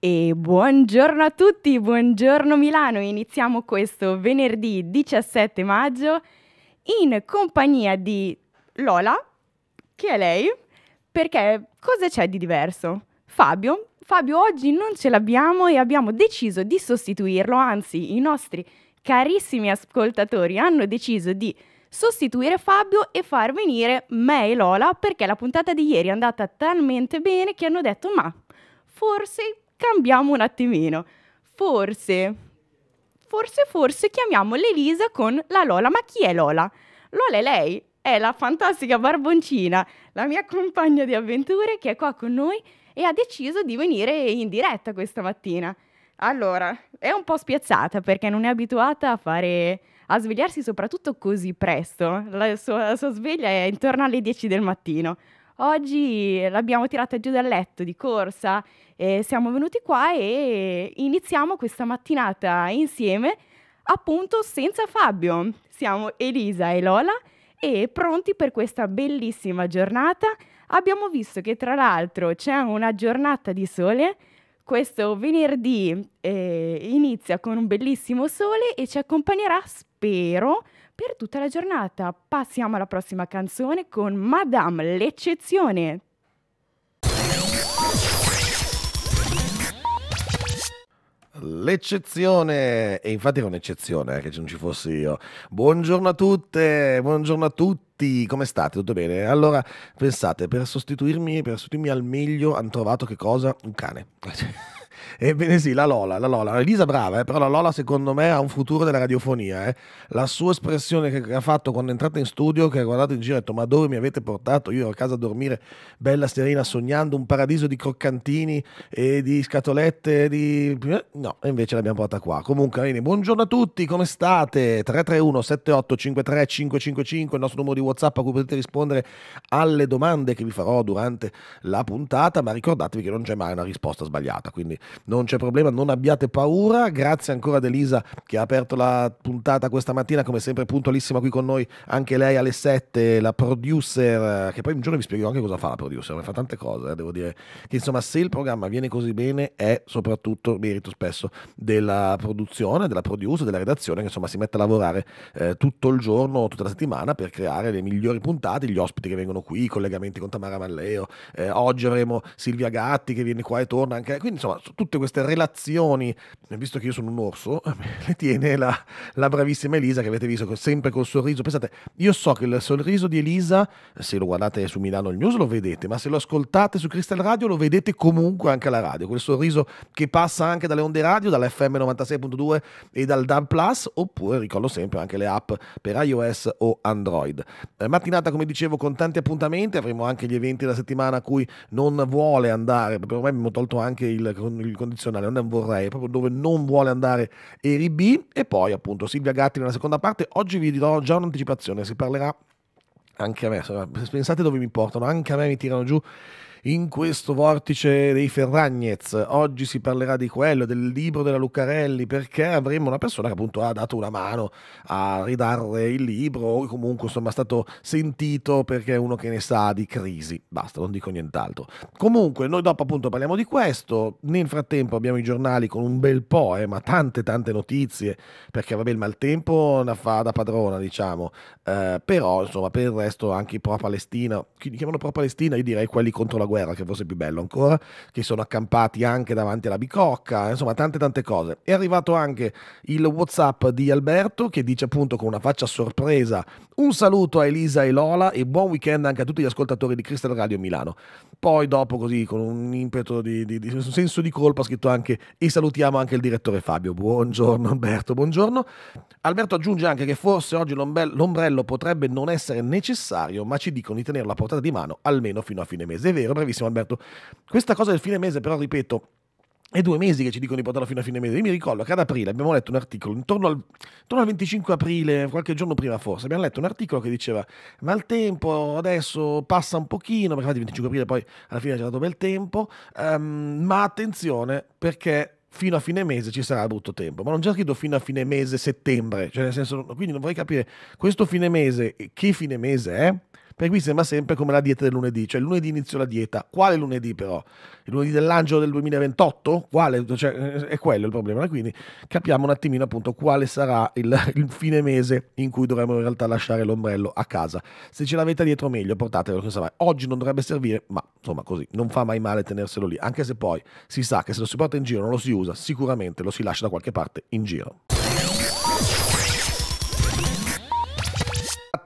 E buongiorno a tutti, buongiorno Milano, iniziamo questo venerdì 17 maggio in compagnia di Lola, che è lei, perché cosa c'è di diverso? Fabio, Fabio oggi non ce l'abbiamo e abbiamo deciso di sostituirlo, anzi i nostri carissimi ascoltatori hanno deciso di sostituire Fabio e far venire me e Lola perché la puntata di ieri è andata talmente bene che hanno detto ma forse cambiamo un attimino. Forse, forse, forse chiamiamo l'Elisa con la Lola. Ma chi è Lola? Lola è lei, è la fantastica barboncina, la mia compagna di avventure che è qua con noi e ha deciso di venire in diretta questa mattina. Allora, è un po' spiazzata perché non è abituata a fare a svegliarsi soprattutto così presto. La sua, la sua sveglia è intorno alle 10 del mattino oggi l'abbiamo tirata giù dal letto di corsa e siamo venuti qua e iniziamo questa mattinata insieme appunto senza Fabio. Siamo Elisa e Lola e pronti per questa bellissima giornata. Abbiamo visto che tra l'altro c'è una giornata di sole. Questo venerdì eh, inizia con un bellissimo sole e ci accompagnerà, spero, per tutta la giornata. Passiamo alla prossima canzone con Madame l'eccezione. L'eccezione, e infatti era un'eccezione eh, che non ci fossi io. Buongiorno a tutte, buongiorno a tutti, come state? Tutto bene? Allora, pensate, per sostituirmi, per sostituirmi al meglio hanno trovato che cosa? Un cane. Ebbene sì, la Lola, la Lola. Elisa brava, eh, però la Lola secondo me ha un futuro della radiofonia. Eh. La sua espressione che ha fatto quando è entrata in studio, che ha guardato in giro e ha detto ma dove mi avete portato? Io ero a casa a dormire, bella serena, sognando un paradiso di croccantini e di scatolette di... No, invece l'abbiamo portata qua. Comunque, bene, buongiorno a tutti, come state? 331 7853 555, il nostro numero di WhatsApp a cui potete rispondere alle domande che vi farò durante la puntata, ma ricordatevi che non c'è mai una risposta sbagliata, quindi non c'è problema, non abbiate paura. Grazie ancora ad Elisa che ha aperto la puntata questa mattina, come sempre puntualissima qui con noi, anche lei alle 7, la producer, eh, che poi un giorno vi spiegherò anche cosa fa la producer, ma fa tante cose, eh, devo dire. Che insomma, se il programma viene così bene è soprattutto merito spesso della produzione, della producer, della redazione, che insomma si mette a lavorare eh, tutto il giorno, tutta la settimana per creare le migliori puntate, gli ospiti che vengono qui, i collegamenti con Tamara Malleo. Eh, oggi avremo Silvia Gatti che viene qua e torna anche. Quindi insomma, tutte queste relazioni, visto che io sono un orso, le tiene la, la bravissima Elisa che avete visto sempre col sorriso. Pensate, io so che il sorriso di Elisa, se lo guardate su Milano News lo vedete, ma se lo ascoltate su Crystal Radio lo vedete comunque anche alla radio, quel sorriso che passa anche dalle onde radio, dall'FM 96.2 e dal DAB Plus, oppure ricordo sempre anche le app per iOS o Android. Eh, mattinata, come dicevo, con tanti appuntamenti, avremo anche gli eventi della settimana a cui non vuole andare, perché ormai abbiamo tolto anche il, il il condizionale, non è un vorrei, proprio dove non vuole andare Eri B. E poi appunto Silvia Gatti nella seconda parte. Oggi vi dirò già un'anticipazione, si parlerà anche a me, pensate dove mi portano, anche a me mi tirano giù in questo vortice dei Ferragnez. Oggi si parlerà di quello, del libro della Lucarelli, perché avremo una persona che appunto ha dato una mano a ridarre il libro o comunque insomma è stato sentito perché è uno che ne sa di crisi. Basta, non dico nient'altro. Comunque noi dopo appunto parliamo di questo, nel frattempo abbiamo i giornali con un bel po', eh, ma tante tante notizie, perché vabbè il maltempo la fa da padrona diciamo, eh, però insomma per il resto anche i pro-Palestina, chi li chiamano pro-Palestina io direi quelli contro la guerra, che fosse più bello ancora, che sono accampati anche davanti alla bicocca, insomma tante tante cose. È arrivato anche il Whatsapp di Alberto che dice appunto con una faccia sorpresa un saluto a Elisa e Lola e buon weekend anche a tutti gli ascoltatori di Crystal Radio Milano. Poi dopo così con un impeto di, di, di senso di colpa ha scritto anche e salutiamo anche il direttore Fabio. Buongiorno Alberto, buongiorno. Alberto aggiunge anche che forse oggi l'ombrello potrebbe non essere necessario ma ci dicono di tenerlo a portata di mano almeno fino a fine mese. È vero bravissimo Alberto. Questa cosa del fine mese, però, ripeto, è due mesi che ci dicono di portarla fino a fine mese. Io mi ricordo che ad aprile abbiamo letto un articolo, intorno al, intorno al, 25 aprile, qualche giorno prima forse, abbiamo letto un articolo che diceva ma il tempo adesso passa un pochino, perché infatti il 25 aprile poi alla fine c'è stato bel tempo, um, ma attenzione perché fino a fine mese ci sarà brutto tempo, ma non c'è scritto fino a fine mese settembre, cioè nel senso, quindi non vorrei capire questo fine mese, che fine mese è? Per cui sembra sempre come la dieta del lunedì, cioè il lunedì inizio la dieta. Quale lunedì però? Il lunedì dell'angelo del 2028? Quale? Cioè, eh, è quello il problema. Quindi capiamo un attimino appunto quale sarà il, il fine mese in cui dovremo in realtà lasciare l'ombrello a casa. Se ce l'avete dietro meglio, portatelo, che sarà. Oggi non dovrebbe servire, ma insomma così, non fa mai male tenerselo lì, anche se poi si sa che se lo si porta in giro non lo si usa, sicuramente lo si lascia da qualche parte in giro.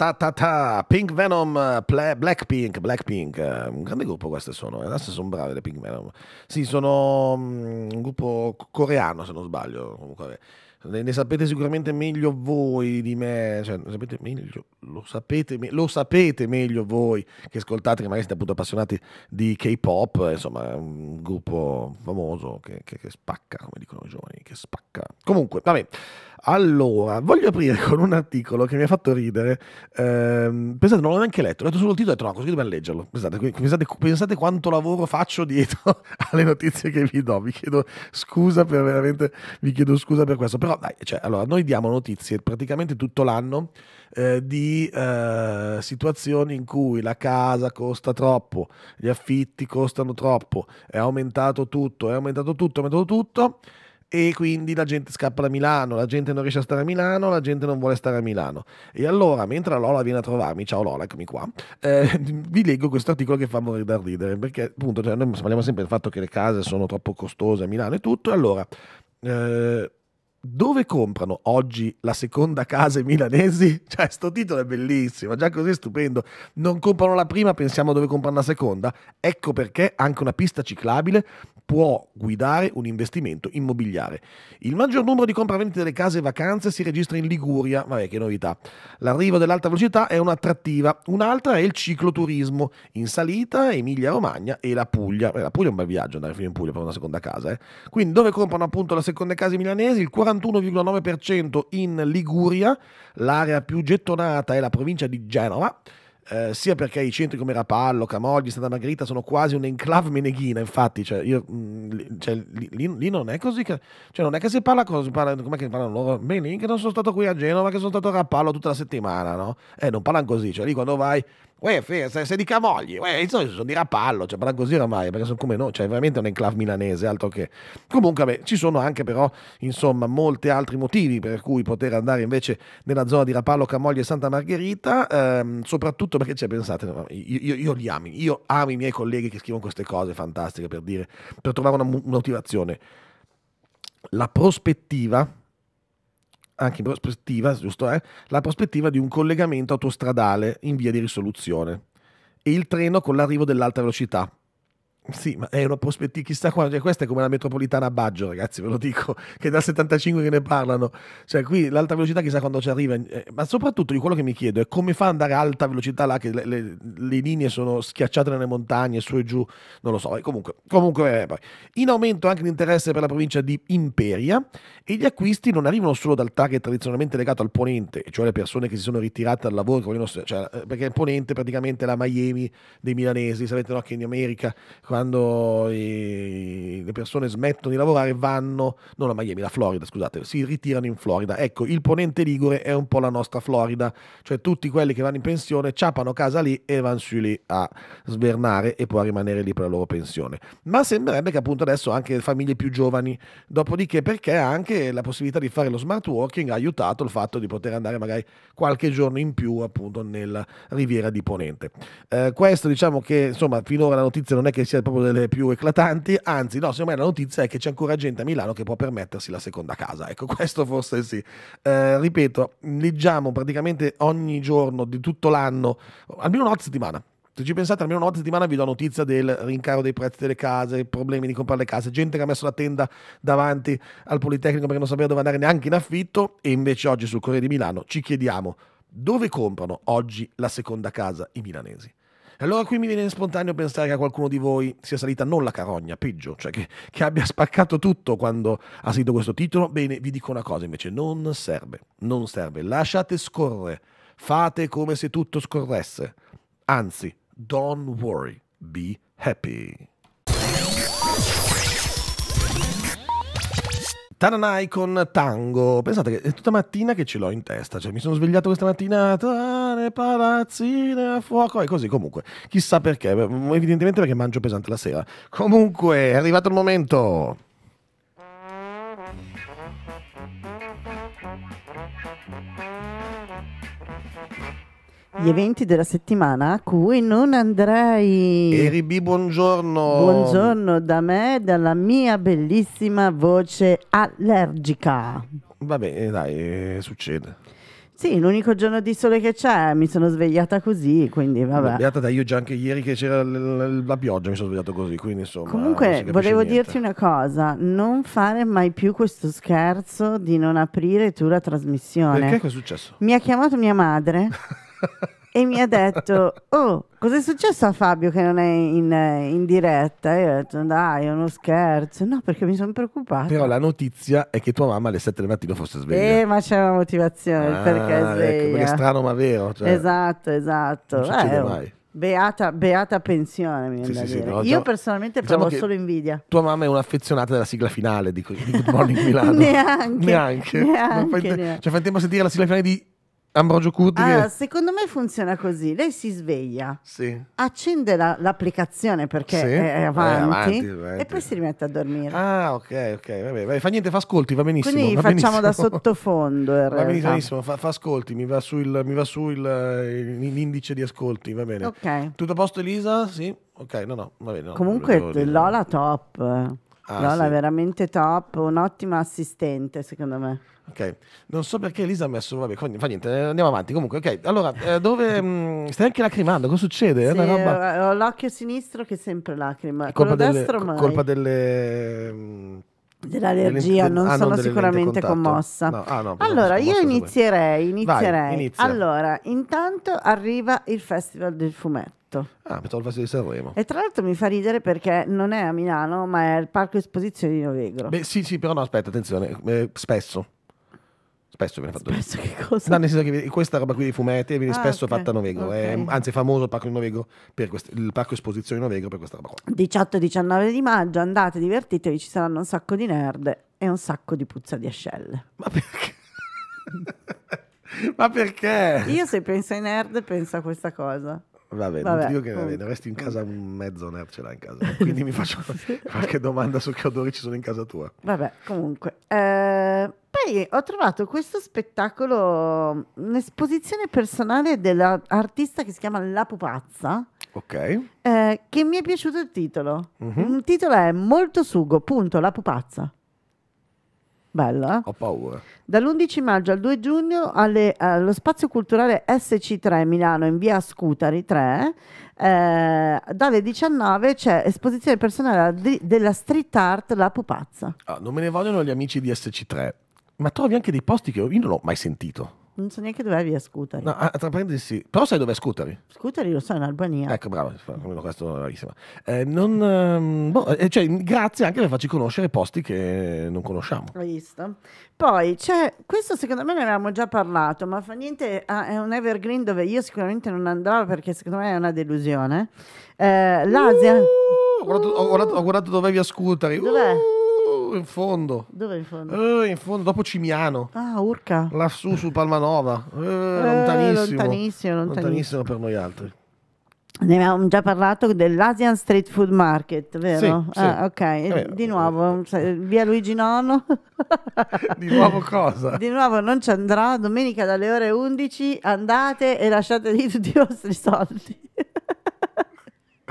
ta ta ta Pink Venom Blackpink Blackpink un grande gruppo queste sono eh. adesso sono brave le Pink Venom sì sono mm, un gruppo coreano se non sbaglio comunque ne sapete sicuramente meglio voi di me cioè ne sapete meglio lo sapete, lo sapete, meglio voi che ascoltate, che magari siete appunto appassionati di K-pop, eh, insomma, un gruppo famoso che, che, che spacca, come dicono i giovani, che spacca. Comunque, vabbè, allora, voglio aprire con un articolo che mi ha fatto ridere, ehm, pensate, non l'ho neanche letto, ho letto solo il titolo e ho detto no, così dobbiamo leggerlo, pensate, pensate, pensate, quanto lavoro faccio dietro alle notizie che vi do, vi chiedo scusa per veramente, vi chiedo scusa per questo, però dai, cioè, allora, noi diamo notizie praticamente tutto l'anno, eh, di eh, situazioni in cui la casa costa troppo, gli affitti costano troppo, è aumentato tutto, è aumentato tutto, è aumentato tutto e quindi la gente scappa da Milano, la gente non riesce a stare a Milano, la gente non vuole stare a Milano. E allora, mentre Lola viene a trovarmi, ciao Lola, eccomi qua, eh, vi leggo questo articolo che fa morire da ridere, perché appunto cioè, noi parliamo sempre del fatto che le case sono troppo costose a Milano e tutto, e allora... Eh, dove comprano oggi la seconda casa i milanesi? Cioè, sto titolo è bellissimo, già così stupendo. Non comprano la prima, pensiamo dove comprano la seconda. Ecco perché anche una pista ciclabile può guidare un investimento immobiliare. Il maggior numero di compravendite delle case e vacanze si registra in Liguria, vabbè che novità. L'arrivo dell'alta velocità è un'attrattiva, un'altra è il cicloturismo, in salita Emilia-Romagna e la Puglia. Eh, la Puglia è un bel viaggio andare fino in Puglia per una seconda casa. Eh. Quindi dove comprano appunto la seconda casa i milanesi? Il 40 41,9% in Liguria, l'area più gettonata è la provincia di Genova. Eh, sia perché i centri come Rapallo, Camogli, Santa Margherita sono quasi un enclave meneghina, infatti, cioè, io, mh, mm, cioè, lì, lì, non è così, che, cioè, non è che si parla così, come che parlano loro? Meneghina, che non sono stato qui a Genova, che sono stato a Rapallo tutta la settimana, no? Eh, non parlano così, cioè lì quando vai uè, sei di Camogli, uè, sono, sono di Rapallo, cioè, parla così oramai, perché sono come noi, cioè, veramente un enclave milanese, altro che... Comunque, beh, ci sono anche però, insomma, molti altri motivi per cui poter andare invece nella zona di Rapallo, Camogli e Santa Margherita, ehm, soprattutto perché, ci cioè, pensate, io, io, io, li amo, io amo i miei colleghi che scrivono queste cose fantastiche per dire, per trovare una motivazione. La prospettiva anche in prospettiva, giusto, eh? la prospettiva di un collegamento autostradale in via di risoluzione e il treno con l'arrivo dell'alta velocità, sì, ma è una prospettiva, chissà quando, cioè, questa è come la metropolitana a Baggio, ragazzi, ve lo dico, che dal 75 che ne parlano, cioè qui l'alta velocità chissà quando ci arriva, eh, ma soprattutto di quello che mi chiedo è come fa ad andare a alta velocità là che le, le, le, linee sono schiacciate nelle montagne, su e giù, non lo so, comunque, comunque eh, in aumento anche l'interesse per la provincia di Imperia e gli acquisti non arrivano solo dal target tradizionalmente legato al ponente, cioè le persone che si sono ritirate dal lavoro, vogliono, cioè, eh, perché il ponente praticamente è la Miami dei milanesi, sapete no, che in America quando i, le persone smettono di lavorare vanno, non a Miami, la Florida, scusate, si ritirano in Florida. Ecco, il ponente Ligure è un po' la nostra Florida, cioè tutti quelli che vanno in pensione ciapano casa lì e vanno su lì a svernare e poi a rimanere lì per la loro pensione. Ma sembrerebbe che appunto adesso anche le famiglie più giovani, dopodiché perché anche la possibilità di fare lo smart working ha aiutato il fatto di poter andare magari qualche giorno in più appunto nella riviera di Ponente. Eh, questo diciamo che insomma finora la notizia non è che sia proprio delle più eclatanti, anzi no, secondo me la notizia è che c'è ancora gente a Milano che può permettersi la seconda casa, ecco questo forse sì. Eh, ripeto, leggiamo praticamente ogni giorno di tutto l'anno, almeno una volta a settimana, se ci pensate, almeno una volta a settimana vi do notizia del rincaro dei prezzi delle case, problemi di comprare le case, gente che ha messo la tenda davanti al Politecnico perché non sapeva dove andare neanche in affitto. E invece oggi sul Corriere di Milano ci chiediamo dove comprano oggi la seconda casa i milanesi. Allora qui mi viene spontaneo pensare che a qualcuno di voi sia salita non la carogna, peggio, cioè che, che abbia spaccato tutto quando ha sentito questo titolo. Bene, vi dico una cosa invece, non serve, non serve, lasciate scorrere, fate come se tutto scorresse. Anzi, don't worry, be happy. Taranai con Tango. Pensate che è tutta mattina che ce l'ho in testa, cioè mi sono svegliato questa mattina, tane palazzine a fuoco e così comunque. Chissà perché, evidentemente perché mangio pesante la sera. Comunque, è arrivato il momento. gli eventi della settimana a cui non andrei. Eribi, buongiorno. Buongiorno da me, dalla mia bellissima voce allergica. Vabbè, eh, dai, eh, succede. Sì, l'unico giorno di sole che c'è, mi sono svegliata così, quindi vabbè. Svegliata da io già anche ieri che c'era l- la pioggia mi sono svegliato così, quindi insomma. Comunque, volevo niente. dirti una cosa, non fare mai più questo scherzo di non aprire tu la trasmissione. Perché che è successo? Mi ha chiamato mia madre. e mi ha detto, oh, cosa è successo a Fabio che non è in, eh, in diretta? E io ho detto, dai, è uno scherzo. No, perché mi sono preoccupata. Però la notizia è che tua mamma alle 7 del mattino fosse sveglia. Eh, ma c'è una motivazione ah, perché ecco, sveglia. Ecco, è strano ma vero. Cioè, esatto, esatto. Non succede eh, oh, mai. Beata, beata, pensione, mi sì, sì, sì, no, Io diciamo, personalmente provo solo invidia. Tua mamma è un'affezionata della sigla finale di, di Good Morning Milano. neanche, neanche. neanche, fai, neanche. Cioè, fai tempo a sentire la sigla finale di Ambrogio Curdi. Allora, secondo me funziona così. Lei si sveglia, sì. accende la, l'applicazione perché sì. è avanti, eh, avanti, avanti, e poi si rimette a dormire. Ah, ok, ok. Vabbè, vabbè. Fa niente, fa ascolti, va benissimo. Quindi va facciamo benissimo. da sottofondo. Va benissimo, fa, fa, ascolti, mi va su, il, mi va su il, l'indice eh, di ascolti, va bene. Okay. Tutto a posto, Elisa? Sì? Ok, no, no, va bene. No, Comunque, Lola top. Ah, Lola sì. veramente top, un'ottima assistente secondo me. Ok, non so perché Elisa ha messo. Vabbè, fa niente, andiamo avanti. Comunque, ok, allora eh, dove mh, mm, stai anche lacrimando? Cosa succede? Sì, roba... Eh, ho l'occhio sinistro che è sempre lacrima. È colpa delle, destro, mai. colpa delle. Mh, mm, Dell'allergia, non ah, sono sicuramente commossa. No, ah, no, allora, io inizierei. inizierei. Vai, Allora, intanto arriva il Festival del Fumetto. Ah, pensavo il Festival di Sanremo. E tra l'altro mi fa ridere perché non è a Milano, ma è al Parco Esposizioni di Novegro. Beh, sì, sì, però no, aspetta, attenzione, eh, spesso. Spesso viene fatto spesso che cosa? No, nel senso che questa roba qui di fumetti viene ah, spesso okay. fatta a Novego. Okay. È, eh. anzi, è famoso il parco di Novego per questo, il parco esposizione di Novego per questa roba qua. 18-19 di maggio, andate, divertitevi, ci saranno un sacco di nerd e un sacco di puzza di ascelle. Ma perché? Ma perché? Io se penso ai nerd penso a questa cosa. Va bene, io che ne vedo, resti in casa un mezzo nerd ce l'ha in casa, quindi mi faccio qualche domanda su che odori ci sono in casa tua. Vabbè, comunque. Eh poi ho trovato questo spettacolo, un'esposizione personale dell'artista che si chiama La Pupazza. Ok. Eh, che mi è piaciuto il titolo. Mm -hmm. Il titolo è Molto sugo, punto, La Pupazza. Bella. Eh? Ho paura. Dall'11 maggio al 2 giugno alle, allo spazio culturale SC3 Milano in via Scutari 3, eh, dalle 19 c'è esposizione personale della street art La Pupazza. Ah, non me ne vogliono gli amici di SC3. Ma trovi anche dei posti che io non ho mai sentito. Non so neanche dove è via scooter. No, ah, tra parentesi sì. Però sai dove è scooter? Scooter, lo so, in Albania. Ecco, bravo, questo è bravissima. Eh, non, ehm, boh, eh, cioè, grazie anche per farci conoscere posti che non conosciamo. Ho visto. Poi c'è, questo secondo me ne avevamo già parlato, ma fa niente, ah, è un evergreen dove io sicuramente non andrò perché secondo me è una delusione. Eh, L'Asia... Uh, ho, guardato, ho, guardato, ho guardato dove è via Scutari. Dov'è? Uh in fondo. Dove in fondo? Uh, in fondo, dopo Cimiano. Ah, Urca. Lassù su Palmanova. Uh, lontanissimo. lontanissimo. Lontanissimo per noi altri. Ne avevamo già parlato dell'Asian Street Food Market, vero? Sì, sì. Ah, ok, eh, di nuovo, via Luigi Nono. di nuovo cosa? Di nuovo non ci andrò, domenica dalle ore 11 andate e lasciate lì tutti i vostri soldi.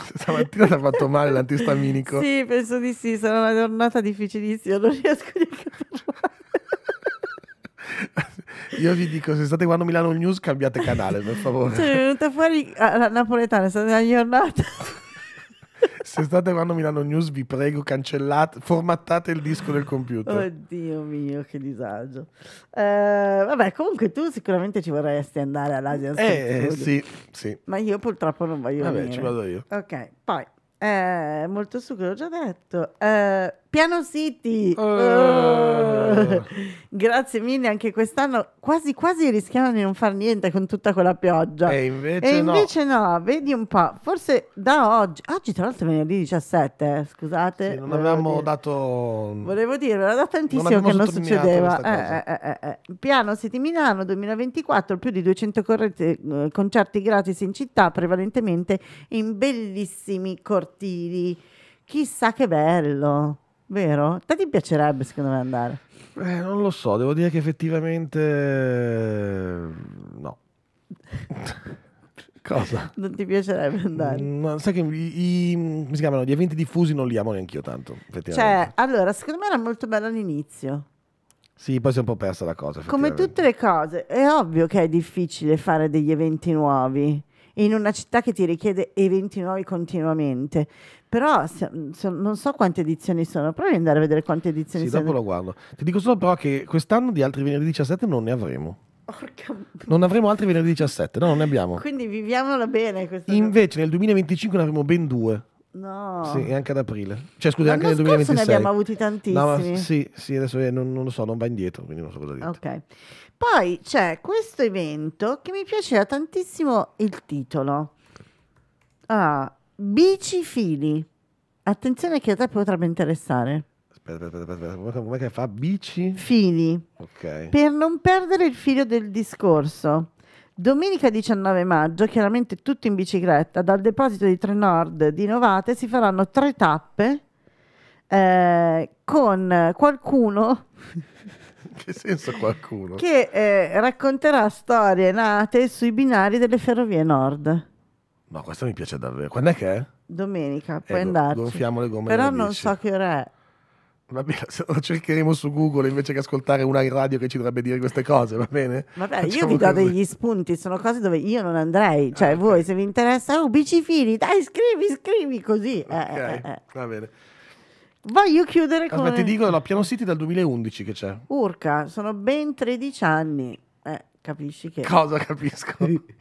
Stamattina ti ha fatto male l'antistaminico. Sì, penso di sì, sarà una giornata difficilissima, non riesco neanche a parlare. Io vi dico, se state guardando Milano News, cambiate canale, per favore. Cioè, è venuta fuori ah, la napoletana, è stata una giornata. Se state guardando Milano News, vi prego, cancellate, formattate il disco del computer. Oddio mio, che disagio. Eh, vabbè, comunque tu sicuramente ci vorresti andare all'Asian Eh, eh sì, sì. Ma io purtroppo non voglio Vabbè, venire. ci vado io. Ok, poi, eh, molto su che ho già detto. Eh, Piano City. Uh. Uh. Grazie mille anche quest'anno. Quasi quasi rischiamo di non far niente con tutta quella pioggia. E invece, e invece no. no. vedi un po'. Forse da oggi, oggi tra l'altro è venerdì 17, eh, scusate. Sì, non avevamo dato... Volevo dire, era da tantissimo non che non succedeva. Eh eh, eh, eh, Piano City Milano 2024, più di 200 corrette, concerti gratis in città, prevalentemente in bellissimi cortili. Chissà che bello. Vero? Te ti piacerebbe secondo me andare? Eh, non lo so, devo dire che effettivamente no. Cosa? Non ti piacerebbe andare? Mm, no, sai che i, i, si chiamano, gli eventi diffusi non li amo neanche io tanto. Cioè, allora, secondo me era molto bello all'inizio. Sì, poi si è un po' persa la cosa. Come tutte le cose, è ovvio che è difficile fare degli eventi nuovi in una città che ti richiede eventi nuovi continuamente. Però se, mm, se, non so quante edizioni sono, provi ad andare a vedere quante edizioni sì, sono. Sì, dopo lo guardo. Ti dico solo però che quest'anno di altri venerdì 17 non ne avremo. Orca... Non avremo altri venerdì 17, no, non ne abbiamo. Quindi viviamola bene. Invece nel 2025 ne avremo ben due. No. Sì, anche ad aprile. Cioè, scusa, anche nel 2026. ne abbiamo avuti tantissimi. No, ma, sì, sì, adesso eh, non, non, lo so, non va indietro, quindi non so cosa dire. Ok. Poi c'è questo evento che mi piaceva tantissimo il titolo. Ah, bici fili. Attenzione che a te potrebbe interessare. Aspetta, aspetta, aspetta, come che fa bici? Fili. Ok. Per non perdere il filo del discorso. Domenica 19 maggio, chiaramente tutto in bicicletta, dal deposito di Trenord di Novate si faranno tre tappe eh, con qualcuno che senso qualcuno? Che eh, racconterà storie nate sui binari delle ferrovie nord. No, questo mi piace davvero. Quando è che è? Domenica, puoi eh, andarci. Gonfiamo le gomme. Però non so che ora è. Va bene, se lo cercheremo su Google invece che ascoltare una in radio che ci dovrebbe dire queste cose, va bene? Vabbè, Facciamo io vi do così. degli spunti, sono cose dove io non andrei. Cioè, ah, voi se vi interessa, oh, bici bicifili, dai, scrivi, scrivi così. Eh, okay, eh, eh, eh, va bene. Voglio chiudere con... Aspetta, ti dico, la Piano City dal 2011 che c'è. Urca, sono ben 13 anni. Eh, capisci che... Cosa capisco?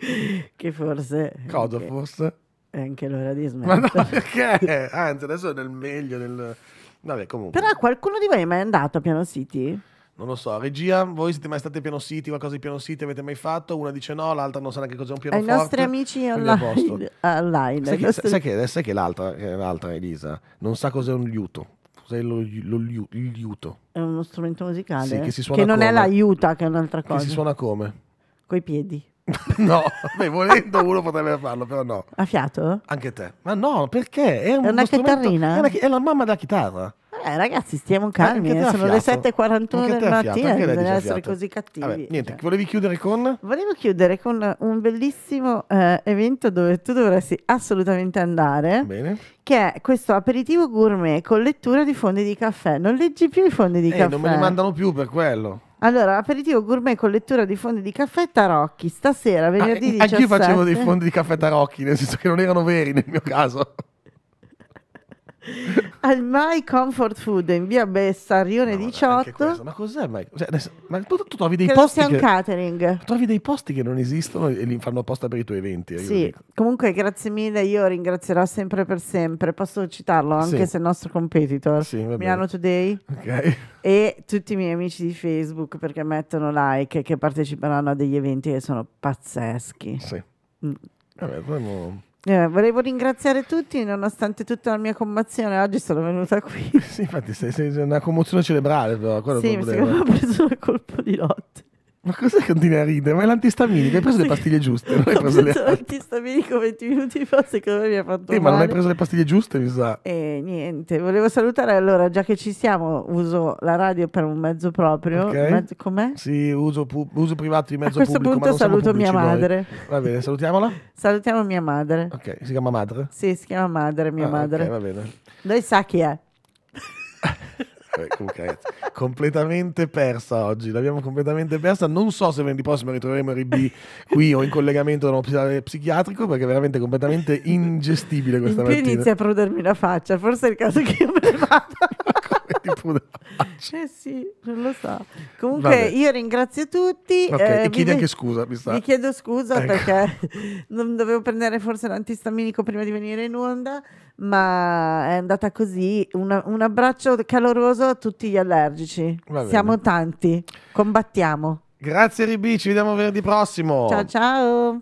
che forse... Cosa anche, forse? È anche l'ora di smettere. Ma no, perché? Anzi, adesso è nel meglio, nel... Vabbè, comunque. Però qualcuno di voi è mai andato a Piano City? Non lo so, regia, voi siete mai stati a piano siti, qualcosa di piano City avete mai fatto? Una dice no, l'altra non sa neanche cos'è un piano I nostri amici online. sai, che, nostri... sai, che, sai che l'altra, l'altra, Elisa, non sa cos'è un liuto. Cos'è lo, lo il liuto? È uno strumento musicale sì, che, si eh? suona che non come. è l'aiuta, che è un'altra cosa. Che si suona come? Coi piedi. no, beh, volendo uno potrebbe farlo, però no. A fiato? Anche te. Ma no, perché? È, un è una chitarrina? È, una, è la mamma della chitarra. Eh, ragazzi, stiamo calmi. Eh, sono le 7.41 del mattina. Bisogna essere così cattivi. Vabbè, niente, cioè. volevi chiudere con? Volevo chiudere con un bellissimo eh, evento dove tu dovresti assolutamente andare. Bene. Che è questo aperitivo gourmet con lettura di fondi di caffè. Non leggi più i fondi di eh, caffè. Non me li mandano più per quello. Allora, aperitivo gourmet con lettura di fondi di caffè tarocchi. Stasera, venerdì ah, 17. Eh, anch'io facevo dei fondi di caffè tarocchi, nel senso che non erano veri nel mio caso. al My Comfort Food in via Bessarione no, 18. ma cos'è? My... Cioè, adesso, ma tu, tu trovi dei Credo posti. che, catering. Trovi dei posti che non esistono e li fanno apposta per i tuoi eventi. Eh, sì, comunque grazie mille. Io ringrazierò sempre per sempre. Posso citarlo anche sì. se il nostro competitor sì, Milano Today okay. e tutti i miei amici di Facebook perché mettono like e che parteciperanno a degli eventi che sono pazzeschi. Sì. Mm. Vabbè, potremmo... Eh, volevo ringraziare tutti, nonostante tutta la mia commozione, oggi sono venuta qui. Sì, infatti, sei, sei una commozione cerebrale, però. Quello sì, mi sembra ho preso un colpo di notte ma cosa continui a ridere? Ma è l'antistaminico, hai preso le pastiglie giuste? Non hai preso le l'antistaminico 20 minuti fa, secondo me mi ha fatto eh, male. ma non hai preso le pastiglie giuste, mi sa. E niente, volevo salutare, allora, già che ci siamo, uso la radio per un mezzo proprio. Okay. Mezzo, com'è? Sì, uso, pu- uso, privato di mezzo pubblico. A questo pubblico, punto saluto mia madre. Noi. Va bene, salutiamola? Salutiamo mia madre. Ok, si chiama madre? Sì, si chiama madre, mia ah, madre. Ok, va bene. Lei sa chi è. Vabbè, eh, comunque, ragazzi, completamente persa oggi, l'abbiamo completamente persa. Non so se venerdì prossimo ritroveremo RB qui o in collegamento da un ospedale eh, psichiatrico perché è veramente completamente ingestibile questa mattina. Io inizia a prudermi la faccia, forse è il caso che io me ne vada eh sì, non lo so. Comunque Vabbè. io ringrazio tutti. Okay, eh, e chiedi anche scusa, mi sa. Vi chiedo scusa ecco. perché non dovevo prendere forse l'antistaminico prima di venire in onda, ma è andata così. Una, un abbraccio caloroso a tutti gli allergici. Siamo tanti, combattiamo. Grazie Ribi, ci vediamo venerdì prossimo. Ciao ciao.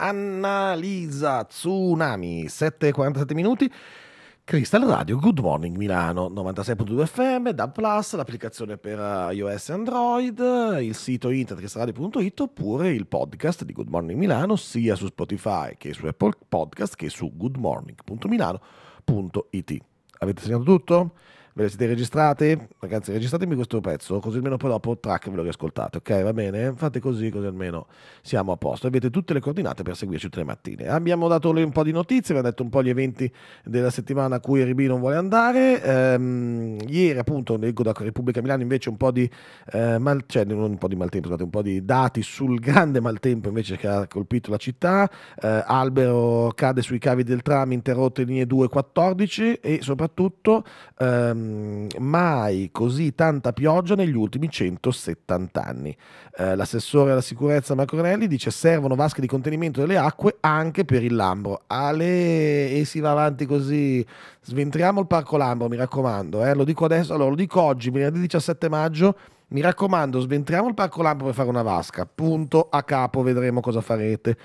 Annalisa Tsunami, 7.47 minuti. Crystal Radio, Good Morning Milano, 96.2 FM, DAB Plus, l'applicazione per eh, iOS e Android, il sito internet crystalradio.it oppure il podcast di Good Morning Milano sia su Spotify che su Apple Podcast che su goodmorning.milano.it. Avete segnato tutto? Ve le siete registrate? Ragazzi, registratemi questo pezzo, così almeno poi dopo track ve lo riascoltate, ok? Va bene? Fate così, così almeno siamo a posto. Avete tutte le coordinate per seguirci tutte le mattine. Abbiamo dato un po' di notizie, vi ho detto un po' gli eventi della settimana a cui RB non vuole andare. Ehm, ieri, appunto, leggo da Repubblica Milano invece un po' di, eh, mal, cioè, non un po' di maltempo, scusate, un po' di dati sul grande maltempo invece che ha colpito la città. Eh, albero cade sui cavi del tram, interrotte in linee 2.14 e soprattutto. Ehm, Ehm, mai così tanta pioggia negli ultimi 170 anni. Eh, l'assessore alla sicurezza Macronelli dice servono vasche di contenimento delle acque anche per il Lambro. Ale, e si va avanti così. Sventriamo il Parco Lambro, mi raccomando. Eh. Lo dico adesso, allora lo dico oggi, venerdì 17 maggio. Mi raccomando, sventriamo il Parco Lambro per fare una vasca. Punto a capo, vedremo cosa farete.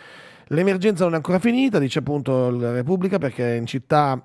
L'emergenza non è ancora finita, dice appunto la Repubblica, perché in città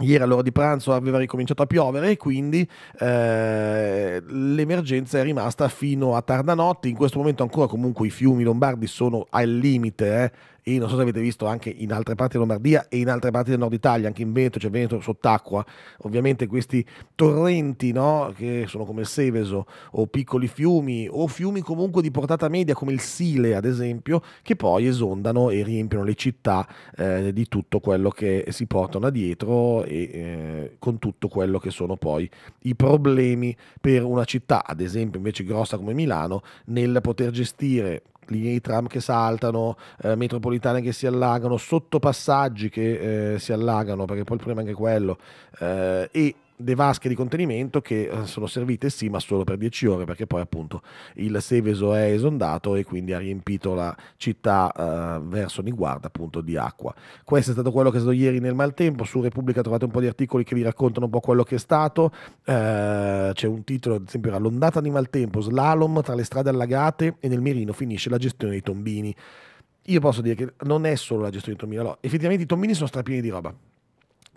Ieri all'ora di pranzo aveva ricominciato a piovere e quindi eh, l'emergenza è rimasta fino a tarda notte. In questo momento ancora comunque i fiumi lombardi sono al limite eh, e non so se avete visto anche in altre parti della Lombardia e in altre parti del nord Italia, anche in Veneto, c'è cioè Veneto sott'acqua, ovviamente questi torrenti no, che sono come il Seveso o piccoli fiumi o fiumi comunque di portata media come il Sile ad esempio, che poi esondano e riempiono le città eh, di tutto quello che si portano dietro e eh, con tutto quello che sono poi i problemi per una città, ad esempio invece grossa come Milano, nel poter gestire linee di tram che saltano, eh, metropolitane che si allagano, sottopassaggi che eh, si allagano, perché poi il problema è anche quello. Eh, e le vasche di contenimento che eh, sono servite sì ma solo per 10 ore perché poi appunto il Seveso è esondato e quindi ha riempito la città eh, verso Niguarda appunto di acqua. Questo è stato quello che è stato ieri nel maltempo, su Repubblica trovate un po' di articoli che vi raccontano un po' quello che è stato, eh, c'è un titolo ad esempio era l'ondata di maltempo, slalom tra le strade allagate e nel mirino finisce la gestione dei tombini. Io posso dire che non è solo la gestione dei tombini, no, effettivamente i tombini sono strapieni di roba,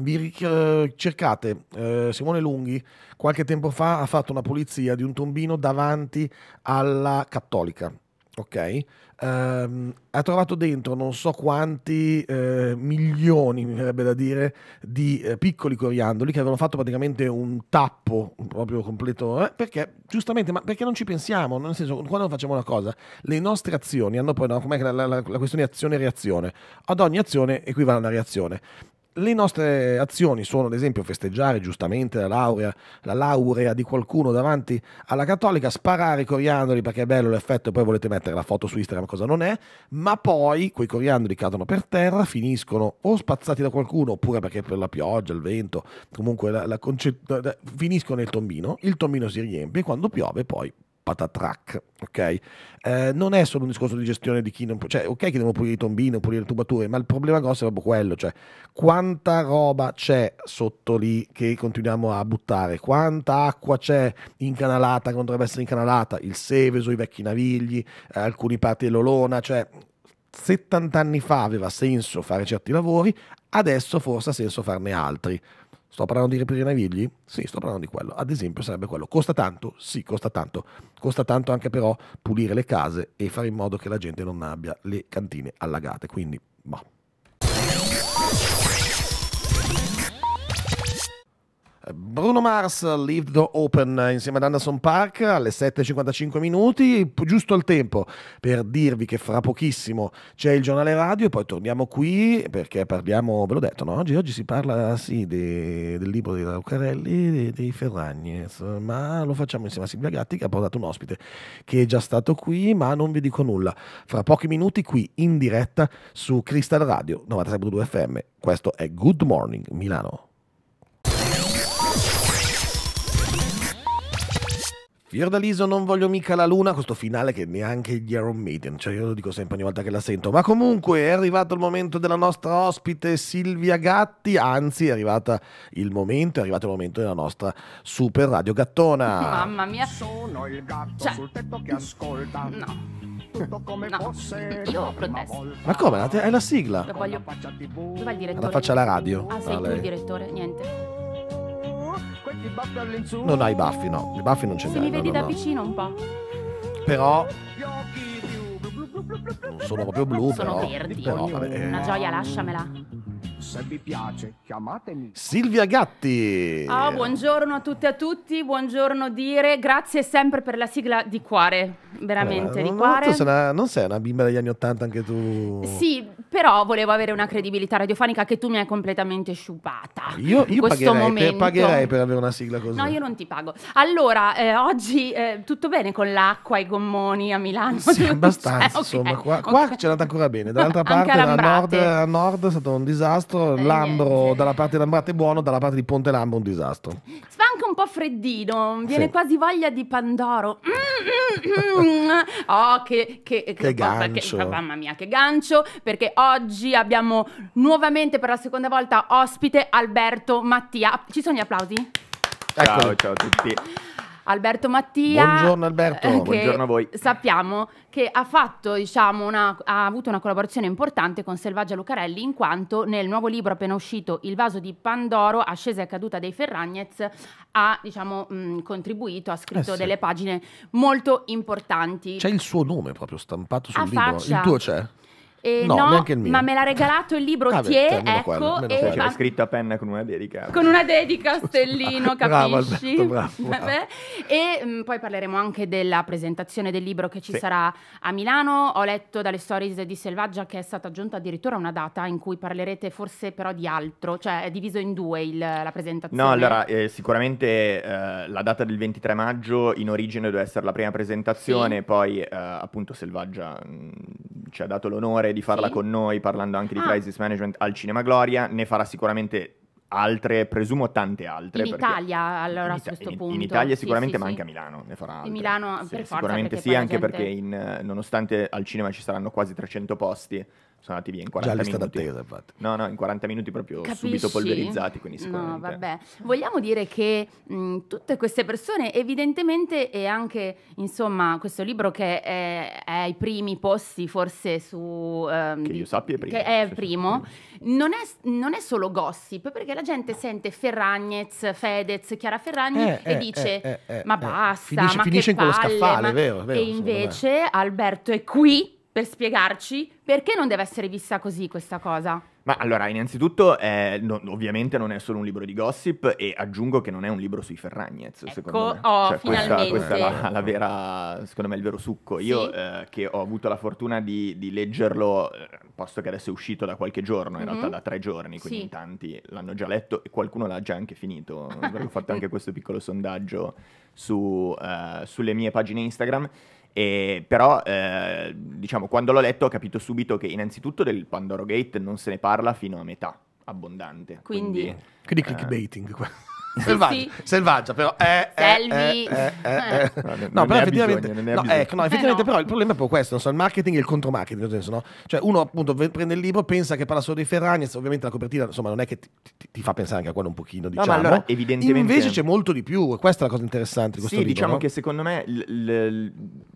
vi eh, cercate eh, Simone Lunghi qualche tempo fa ha fatto una pulizia di un tombino davanti alla cattolica ok um, ha trovato dentro non so quanti eh, milioni mi verrebbe da dire di eh, piccoli coriandoli che avevano fatto praticamente un tappo proprio completo eh, perché giustamente ma perché non ci pensiamo nel senso quando facciamo una cosa le nostre azioni hanno poi no, com'è la, la, la questione azione reazione ad ogni azione equivale a una reazione le nostre azioni sono ad esempio festeggiare giustamente la laurea, la laurea di qualcuno davanti alla cattolica, sparare i coriandoli perché è bello l'effetto e poi volete mettere la foto su Instagram cosa non è, ma poi quei coriandoli cadono per terra, finiscono o spazzati da qualcuno oppure perché per la pioggia, il vento, comunque la, la, finiscono nel tombino, il tombino si riempie e quando piove poi patatrac, ok? Eh, non è solo un discorso di gestione di chi non può, cioè ok che devono pulire i tombini, pulire le tubature, ma il problema grosso è proprio quello, cioè quanta roba c'è sotto lì che continuiamo a buttare, quanta acqua c'è incanalata che non dovrebbe essere incanalata, il Seveso, i vecchi navigli, eh, alcune parti dell'Olona, cioè 70 anni fa aveva senso fare certi lavori, adesso forse ha senso farne altri. Sto parlando di riaprire i navigli? Sì, sto parlando di quello. Ad esempio sarebbe quello. Costa tanto? Sì, costa tanto. Costa tanto anche però pulire le case e fare in modo che la gente non abbia le cantine allagate. Quindi, boh. Bruno Mars, Leave the Open eh, insieme ad Anderson Park alle 7.55 minuti, giusto il tempo per dirvi che fra pochissimo c'è il giornale radio e poi torniamo qui perché parliamo, ve l'ho detto, no? oggi, oggi, si parla sì, de, del libro di Raucarelli, dei, dei Ferragnez, ma lo facciamo insieme a Silvia Gatti che ha portato un ospite che è già stato qui, ma non vi dico nulla. Fra pochi minuti qui in diretta su Crystal Radio 93.2 FM, questo è Good Morning Milano. Fiordaliso non voglio mica la luna, questo finale che neanche gli Iron Maiden, cioè io lo dico sempre ogni volta che la sento, ma comunque è arrivato il momento della nostra ospite Silvia Gatti, anzi è arrivato il momento, è arrivato il momento della nostra super radio gattona. Mamma mia, sono il gatto cioè... sul tetto che ascolta. No. Tutto come no. fosse io protesto. Ma come? Hai la sigla? Lo voglio. Dov'è il direttore? La faccia alla radio. Ah, sei tu il direttore, niente. Non hai i baffi, no. I baffi non ce li hai. Li vedi no, da no. vicino un po'. Però non sono proprio blu, sono però, verdi. Però, Una eh. gioia, lasciamela. Se vi piace, chiamatemi. Silvia Gatti. Oh, buongiorno a tutte e a tutti, buongiorno Dire, grazie sempre per la sigla di cuore, veramente eh, di non, cuore. Non, sei una, non sei una bimba degli anni Ottanta anche tu? Sì, però volevo avere una credibilità radiofonica che tu mi hai completamente sciupata. Io, io pagherei, per, pagherei, per, avere una sigla così. No, io non ti pago. Allora, eh, oggi eh, tutto bene con l'acqua, i gommoni a Milano? Sì, abbastanza, cioè, insomma, okay, qua, okay. qua c'è andata ancora bene. Dall'altra parte, da nord, a nord è stato un disastro, eh, Lambro niente. dalla parte di Lambrate buono, dalla parte di Ponte Lambro un disastro. Fa anche un po' freddino, viene sì. quasi voglia di Pandoro. Mm, mm, mm, mm. Oh, che, che, che, che gancio. Che, mamma mia, che gancio, perché Oggi abbiamo nuovamente per la seconda volta ospite Alberto Mattia. Ci sono gli applausi? Ciao, ciao a tutti. Alberto Mattia. Buongiorno Alberto, eh, buongiorno a voi. Sappiamo che ha, fatto, diciamo, una, ha avuto una collaborazione importante con Selvaggia Lucarelli in quanto nel nuovo libro appena uscito Il vaso di Pandoro, ascesa e caduta dei Ferragnez, ha diciamo, mh, contribuito, ha scritto eh sì. delle pagine molto importanti. C'è il suo nome proprio stampato sul a libro, faccia. il tuo c'è? E no, no ma me l'ha regalato il libro ah, Tie, ecco. Quello, e c'era scritto a penna con una dedica. Con una dedica, Stellino, capisci? bravo, bravo, bravo. E mh, mm, poi parleremo anche della presentazione del libro che ci sì. sarà a Milano. Ho letto dalle stories di Selvaggia che è stata aggiunta addirittura una data in cui parlerete forse però di altro, cioè è diviso in due il, la presentazione. No, allora eh, sicuramente eh, la data del 23 maggio in origine doveva essere la prima presentazione, sì. poi eh, appunto Selvaggia mh, mm, ci ha dato l'onore di farla sì. con noi parlando anche di ah. crisis management al Cinema Gloria, ne farà sicuramente altre, presumo tante altre. In Italia allora in, Ita- in, in Italia sicuramente, sì, sì, ma anche a Milano ne farà altre. In Milano sì, per sicuramente forza. Sicuramente sì, anche gente... perché in, eh, nonostante al cinema ci saranno quasi 300 posti, sono andati via in 40 Già minuti. Già infatti. No, no, in 40 minuti proprio Capisci? subito polverizzati, quindi sicuramente... No, vabbè. Vogliamo dire che mh, mm, tutte queste persone, evidentemente, e anche, insomma, questo libro che è, è ai primi posti, forse su... Um, che io sappia è primo. Che è il primo, non è, non è, solo gossip, perché la gente sente Ferragnez, Fedez, Chiara Ferragni eh, e eh, dice eh, eh ma eh, basta, finisce, ma finisce che in palle, quello scaffale, ma... vero, vero, E invece me. Alberto è qui per spiegarci perché non deve essere vista così questa cosa. Ma allora, innanzitutto, eh, no, ovviamente non è solo un libro di gossip e aggiungo che non è un libro sui Ferragnez, ecco, secondo me. Oh, cioè, finalmente. questa, è la, la, vera, secondo me, il vero succo. Sì. Io eh, che ho avuto la fortuna di, di leggerlo, eh, posto che adesso è uscito da qualche giorno, in mm-hmm. realtà mhm. da tre giorni, quindi sì. in tanti l'hanno già letto e qualcuno l'ha già anche finito. ho fatto anche questo piccolo sondaggio su, eh, sulle mie pagine Instagram. E, però, eh, diciamo, quando l'ho letto ho capito subito che innanzitutto del Pandoro Gate non se ne parla fino a metà, abbondante. Quindi, quindi, quindi eh, clickbaiting. Qua. Sì, selvaggia, sì. selvaggia, però eh, eh, eh Selvi eh, eh, eh, no però effettivamente bisogno, no, ecco, no, effettivamente no. però il problema è proprio questo so, il marketing e il contromarketing nel senso, no? cioè uno appunto prende il libro pensa che parla solo di Ferragnez ovviamente la copertina insomma non è che ti, ti, ti fa pensare anche a quello un pochino diciamo no, allora, evidentemente... invece c'è molto di più questa è la cosa interessante di questo sì, libro, diciamo che secondo me l- l-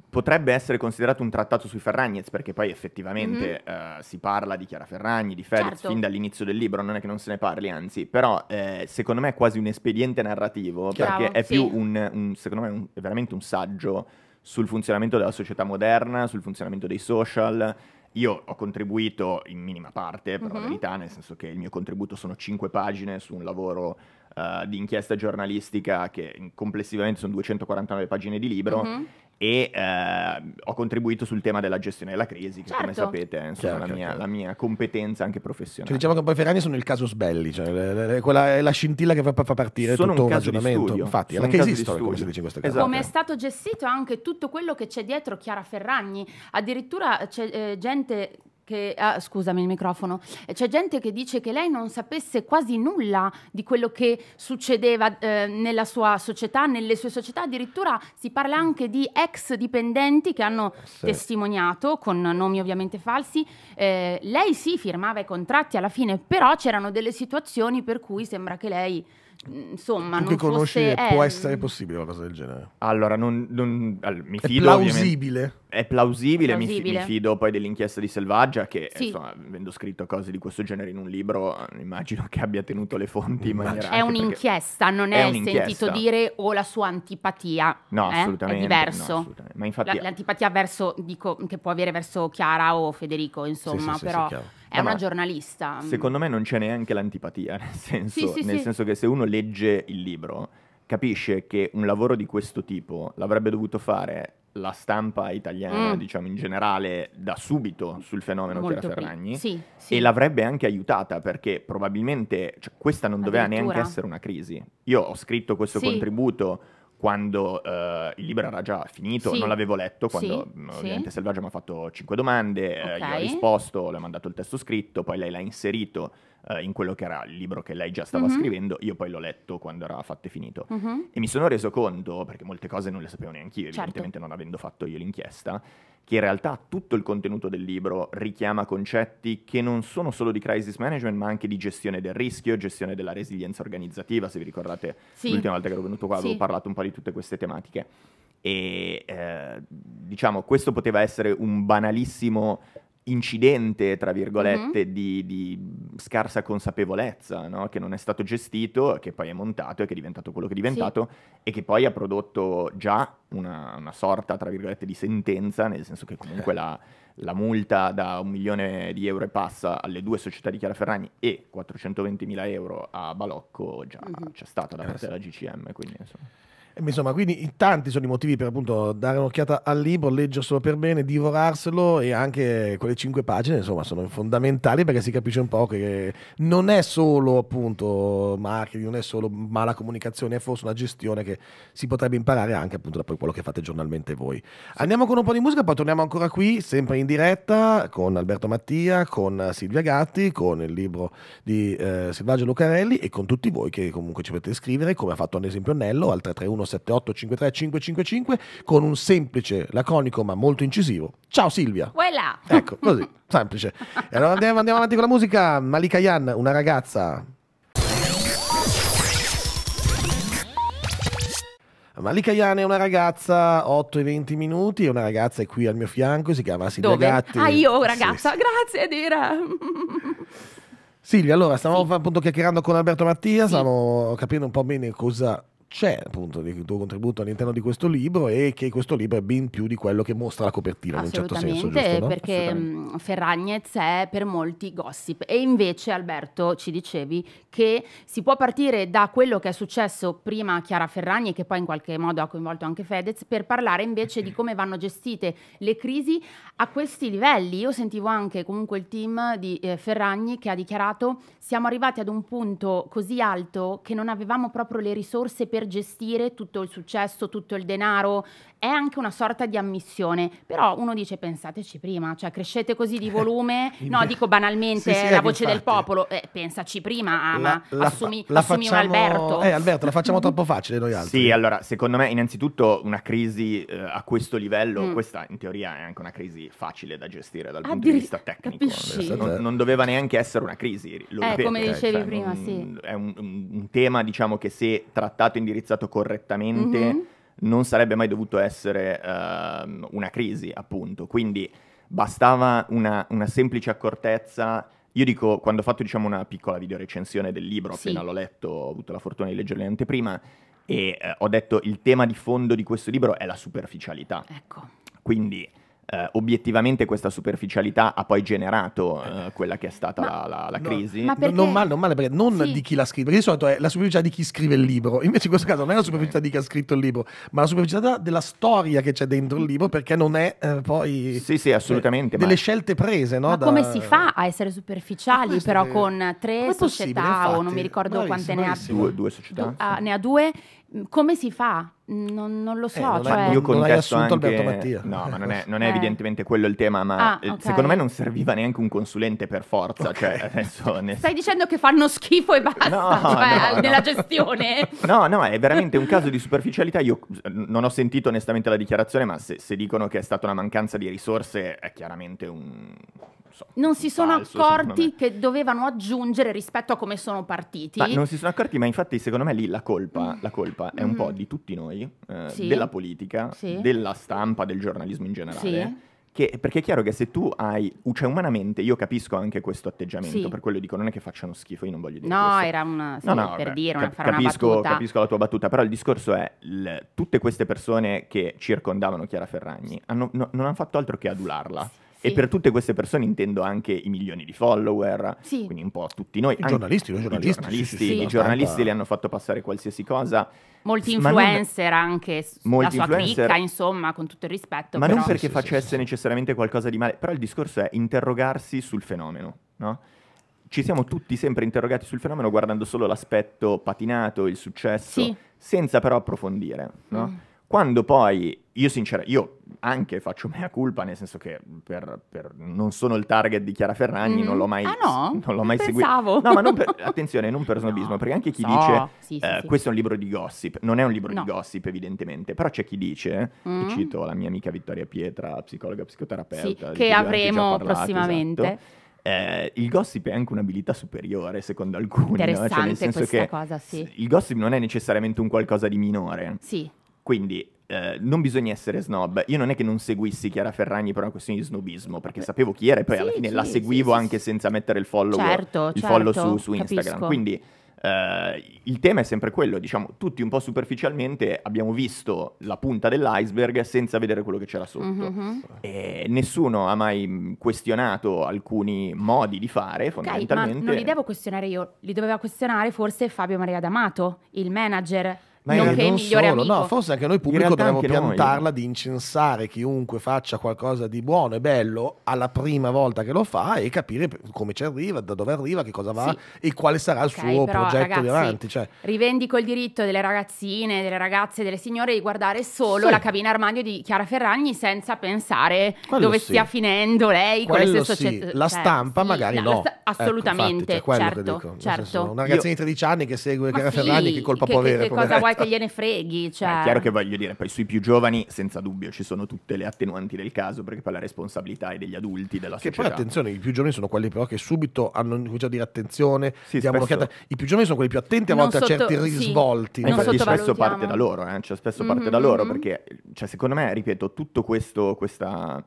potrebbe essere considerato un trattato sui Ferragnez, perché poi effettivamente mm-hmm. uh, si parla di Chiara Ferragni, di Fedez, certo. fin dall'inizio del libro, non è che non se ne parli, anzi, però eh, secondo me è quasi un espediente narrativo, Chiaro, perché è sì. più un, un, secondo me, un, è veramente un saggio sul funzionamento della società moderna, sul funzionamento dei social, io ho contribuito in minima parte, per mm-hmm. la mhm. verità, nel senso che il mio contributo sono 5 pagine su un lavoro uh, di inchiesta giornalistica che complessivamente sono 249 pagine di libro mm-hmm e eh, ho contribuito sul tema della gestione della crisi, che certo. come sapete è certo, la, certo. la, mia, competenza anche professionale. Cioè, diciamo che poi Ferrani sono il caso sbelli, cioè, le, le, le, quella è la scintilla che fa, fa partire sono tutto un, un ragionamento. Infatti, sono è la case story, come si dice in questo caso. Esatto. Come è stato gestito anche tutto quello che c'è dietro Chiara Ferragni, addirittura c'è eh, gente che, ah, scusami il microfono, eh, c'è gente che dice che lei non sapesse quasi nulla di quello che succedeva eh, nella sua società, nelle sue società, addirittura si parla anche di ex dipendenti che hanno sì. testimoniato con nomi ovviamente falsi, eh, lei sì firmava i contratti alla fine, però c'erano delle situazioni per cui sembra che lei insomma, tu non che conosci fosse, può eh, essere possibile una cosa del genere. Allora, non, non allora, mi fido. È plausibile. È plausibile, è plausibile. Mi, mi, fido poi dell'inchiesta di Selvaggia che, sì. insomma, avendo scritto cose di questo genere in un libro, eh, immagino che abbia tenuto le fonti in maniera... È un'inchiesta, non è, è un'inchiesta. sentito dire o la sua antipatia. No, eh? assolutamente. È diverso. No, assolutamente. Ma infatti... La, l'antipatia verso, dico, che può avere verso Chiara o Federico, insomma, sì, sì, però... È no, una giornalista. Mm. Secondo me non c'è neanche l'antipatia, nel senso, sì, sì, nel sì. senso che se uno legge il libro capisce che un lavoro di questo tipo l'avrebbe dovuto fare la stampa italiana, mm. diciamo in generale, da subito sul fenomeno Molto Chiara Ferragni sì, sì. e l'avrebbe anche aiutata perché probabilmente cioè, questa non doveva neanche essere una crisi. Io ho scritto questo sì. contributo quando eh, il libro era già finito, sì. non l'avevo letto, quando sì. sì. Mm, Selvaggio mi ha fatto cinque domande, eh, okay. io ho risposto, le ho mandato il testo scritto, poi lei l'ha inserito eh, in quello che era il libro che lei già stava mm-hmm. scrivendo, io poi l'ho letto quando era fatto e finito. Mm-hmm. E mi sono reso conto, perché molte cose non le sapevo neanche io, certo. evidentemente certo. non avendo fatto io l'inchiesta, che in realtà tutto il contenuto del libro richiama concetti che non sono solo di crisis management, ma anche di gestione del rischio, gestione della resilienza organizzativa. Se vi ricordate, sì. l'ultima volta che ero venuto qua sì. avevo parlato un po' di tutte queste tematiche. E eh, diciamo, questo poteva essere un banalissimo incidente, tra virgolette, mm-hmm. di, di scarsa consapevolezza, no? che non è stato gestito, che poi è montato e che è diventato quello che è diventato sì. e che poi ha prodotto già una, una, sorta, tra virgolette, di sentenza, nel senso che comunque la, la, multa da un milione di euro e passa alle due società di Chiara Ferragni e 420 mila euro a Balocco già mm-hmm. c'è stata da eh, parte della GCM. Quindi, insomma. Insomma, quindi tanti sono i motivi per appunto dare un'occhiata al libro, leggerselo per bene, divorarselo e anche quelle cinque pagine, insomma, sono fondamentali perché si capisce un po' che non è solo appunto marketing, non è solo mala comunicazione, è forse una gestione che si potrebbe imparare anche appunto da quello che fate giornalmente voi. Andiamo con un po' di musica, poi torniamo ancora qui, sempre in diretta con Alberto Mattia, con Silvia Gatti, con il libro di eh, Silvaggio Lucarelli e con tutti voi che comunque ci potete scrivere, come ha fatto ad esempio Nello al 331 53 555 con un semplice, laconico ma molto incisivo. Ciao Silvia. Quella. Ecco, così, semplice. E allora andiamo, andiamo avanti con la musica. Malika Yan, una ragazza Malika Yan è una ragazza, 8 e 20 minuti, è una ragazza è qui al mio fianco, si chiama Silvia Dove? Gatti. Ah, io ragazza, sì. grazie Dira. Silvia, allora stavamo sì. appunto chiacchierando con Alberto Mattia, sì. stavamo capendo un po' bene cosa c'è appunto il tuo contributo all'interno di questo libro e che questo libro è ben più di quello che mostra la copertina in un certo senso. Giusto, no? perché mh, mm, Ferragnez è per molti gossip e invece Alberto ci dicevi che si può partire da quello che è successo prima a Chiara Ferragni e che poi in qualche modo ha coinvolto anche Fedez per parlare invece di come vanno gestite le crisi a questi livelli. Io sentivo anche comunque il team di eh, Ferragni che ha dichiarato siamo arrivati ad un punto così alto che non avevamo proprio le risorse per per gestire tutto il successo, tutto il denaro è anche una sorta di ammissione, però uno dice pensateci prima, cioè crescete così di volume, no dico banalmente sì, sì, la voce infatti. del popolo, eh, pensaci prima, ama, la, la, assumi, la assumi facciamo, Alberto. Eh Alberto, la facciamo troppo facile noi altri. Sì, allora secondo me innanzitutto una crisi eh, a questo livello, mm. questa in teoria è anche una crisi facile da gestire dal ah, punto di vista tecnico, non, non, doveva neanche essere una crisi. Lo eh, come cioè, dicevi cioè, prima, un, sì. È un, un, un, tema diciamo che se trattato e indirizzato correttamente... Mm-hmm non sarebbe mai dovuto essere uh, una crisi, appunto. Quindi bastava una, una, semplice accortezza. Io dico, quando ho fatto diciamo, una piccola videorecensione del libro, sì. appena l'ho letto, ho avuto la fortuna di leggerlo in anteprima, e eh, ho detto il tema di fondo di questo libro è la superficialità. Ecco. Quindi eh, obiettivamente questa superficialità ha poi generato eh, quella che è stata ma, la, la, la no, crisi. Perché... Non, male, non male, perché non sì. di chi la scrive, perché di solito è la superficialità di chi scrive il libro, invece in questo caso non è la superficialità di chi ha scritto il libro, ma la superficialità della storia che c'è dentro il mm. libro, perché non è eh, poi... Sì, sì, assolutamente. Eh, delle ma... scelte prese, no? Ma da... come si fa a essere superficiali però che... con tre società o non mi ricordo quante ne ha? Due, due società. Du- ah, sì. ah, ne ha due come si fa? Non, non lo eh, so. Eh, non cioè... Io contesto non anche... Mattia. No, ma non è, non è eh. evidentemente quello il tema, ma ah, okay. secondo me non serviva neanche un consulente per forza. Cioè, okay. Cioè, adesso ne... Stai dicendo che fanno schifo e basta no, cioè, no, nella no. gestione? No, no, è veramente un caso di superficialità. Io eh, non ho sentito onestamente la dichiarazione, ma se, se dicono che è stata una mancanza di risorse è chiaramente un so, non si sono falso, accorti che dovevano aggiungere rispetto a come sono partiti. Ma non si sono accorti, ma infatti secondo me lì la colpa, mm. la colpa è un mm. po' di tutti noi, eh, sì. della politica, sì. della stampa, del giornalismo in generale. Sì. Che, perché è chiaro che se tu hai, cioè umanamente io capisco anche questo atteggiamento, sì. per quello dico non è che facciano schifo, io non voglio dire No, questo. era una, sì, no, no, per vabbè, dire, una, cap- capisco, una capisco, la tua battuta, però il discorso è, l- tutte queste persone che circondavano Chiara Ferragni hanno, no, non hanno fatto altro che adularla. Sì e per tutte queste persone intendo anche i milioni di follower, sì. quindi un po' tutti noi. I anche, giornalisti, i giornalisti. I giornalisti, sì, i giornalisti le hanno fatto passare qualsiasi cosa. Molti influencer non... anche, molti la sua cricca, insomma, con tutto il rispetto. Ma però. non perché facesse necessariamente qualcosa di male, però il discorso è interrogarsi sul fenomeno, no? Ci siamo tutti sempre interrogati sul fenomeno guardando solo l'aspetto patinato, il successo, senza però approfondire, no? Mm. Quando poi io sinceramente, io anche faccio mea culpa, nel senso che per, per, non sono il target di Chiara Ferragni, mm. non l'ho mai, ah no? non l'ho mai seguito. No, ma non per, attenzione, non per snobismo, no. perché anche chi so. dice sì, sì, eh, sì. questo è un libro di gossip, non è un libro no. di gossip evidentemente, però c'è chi dice, mm. cito la mia amica Vittoria Pietra, psicologa, psicoterapeuta, che avremo parlato, esatto. prossimamente. Esatto. Eh, il gossip è anche un'abilità superiore, secondo alcuni. Interessante no? cioè, nel senso che cosa, sì. Il gossip non è necessariamente un qualcosa di minore. Sì. Quindi eh, non bisogna essere snob. Io non è che non seguissi Chiara Ferragni per una questione di snobismo, perché Beh. sapevo chi era e poi sì, alla fine sì, la seguivo sì, anche senza mettere il follow, certo, il certo, follow su, certo, su Instagram. Quindi eh, il tema è sempre quello, diciamo, tutti un po' superficialmente abbiamo visto la punta dell'iceberg senza vedere quello che c'era sotto. Mm-hmm. mm-hmm. E nessuno ha mai mm, questionato alcuni modi di fare, fondamentalmente. Okay, non li devo questionare io, li doveva questionare forse Fabio Maria D'Amato, il manager ma non, non migliore solo, amico. no, forse anche noi pubblico dovremmo piantarla noi. di incensare chiunque faccia qualcosa di buono e bello alla prima volta che lo fa e capire come ci arriva, da dove arriva, che cosa va sì. e quale sarà il suo però, progetto ragazzi, di avanti. Cioè. Rivendico il diritto delle ragazzine, delle ragazze, delle signore di guardare solo sì. la cabina armadio di Chiara Ferragni senza pensare Quello dove sì. stia finendo lei Quello con società. Cioè, la cioè, stampa magari no. Sta assolutamente, ecco, infatti, cioè, certo, certo. Senso, una ragazzina Io... di 13 anni che segue Ma Chiara Ferragni che colpa che, può avere? Che cosa vuoi che gliene freghi. Cioè. È chiaro che voglio dire, poi sui più giovani, senza dubbio, ci sono tutte le attenuanti del caso, perché poi la responsabilità è degli adulti, della società. Che poi attenzione, i più giovani sono quelli però che subito hanno cominciato a dire attenzione, sì, diamo un'occhiata. I più giovani sono quelli più attenti a volte sotto... a certi risvolti. Sì, infatti spesso parte da loro, eh? cioè, spesso mm-hmm. parte da mm-hmm, loro, mm-hmm. perché cioè, secondo me, ripeto, tutto questo, questa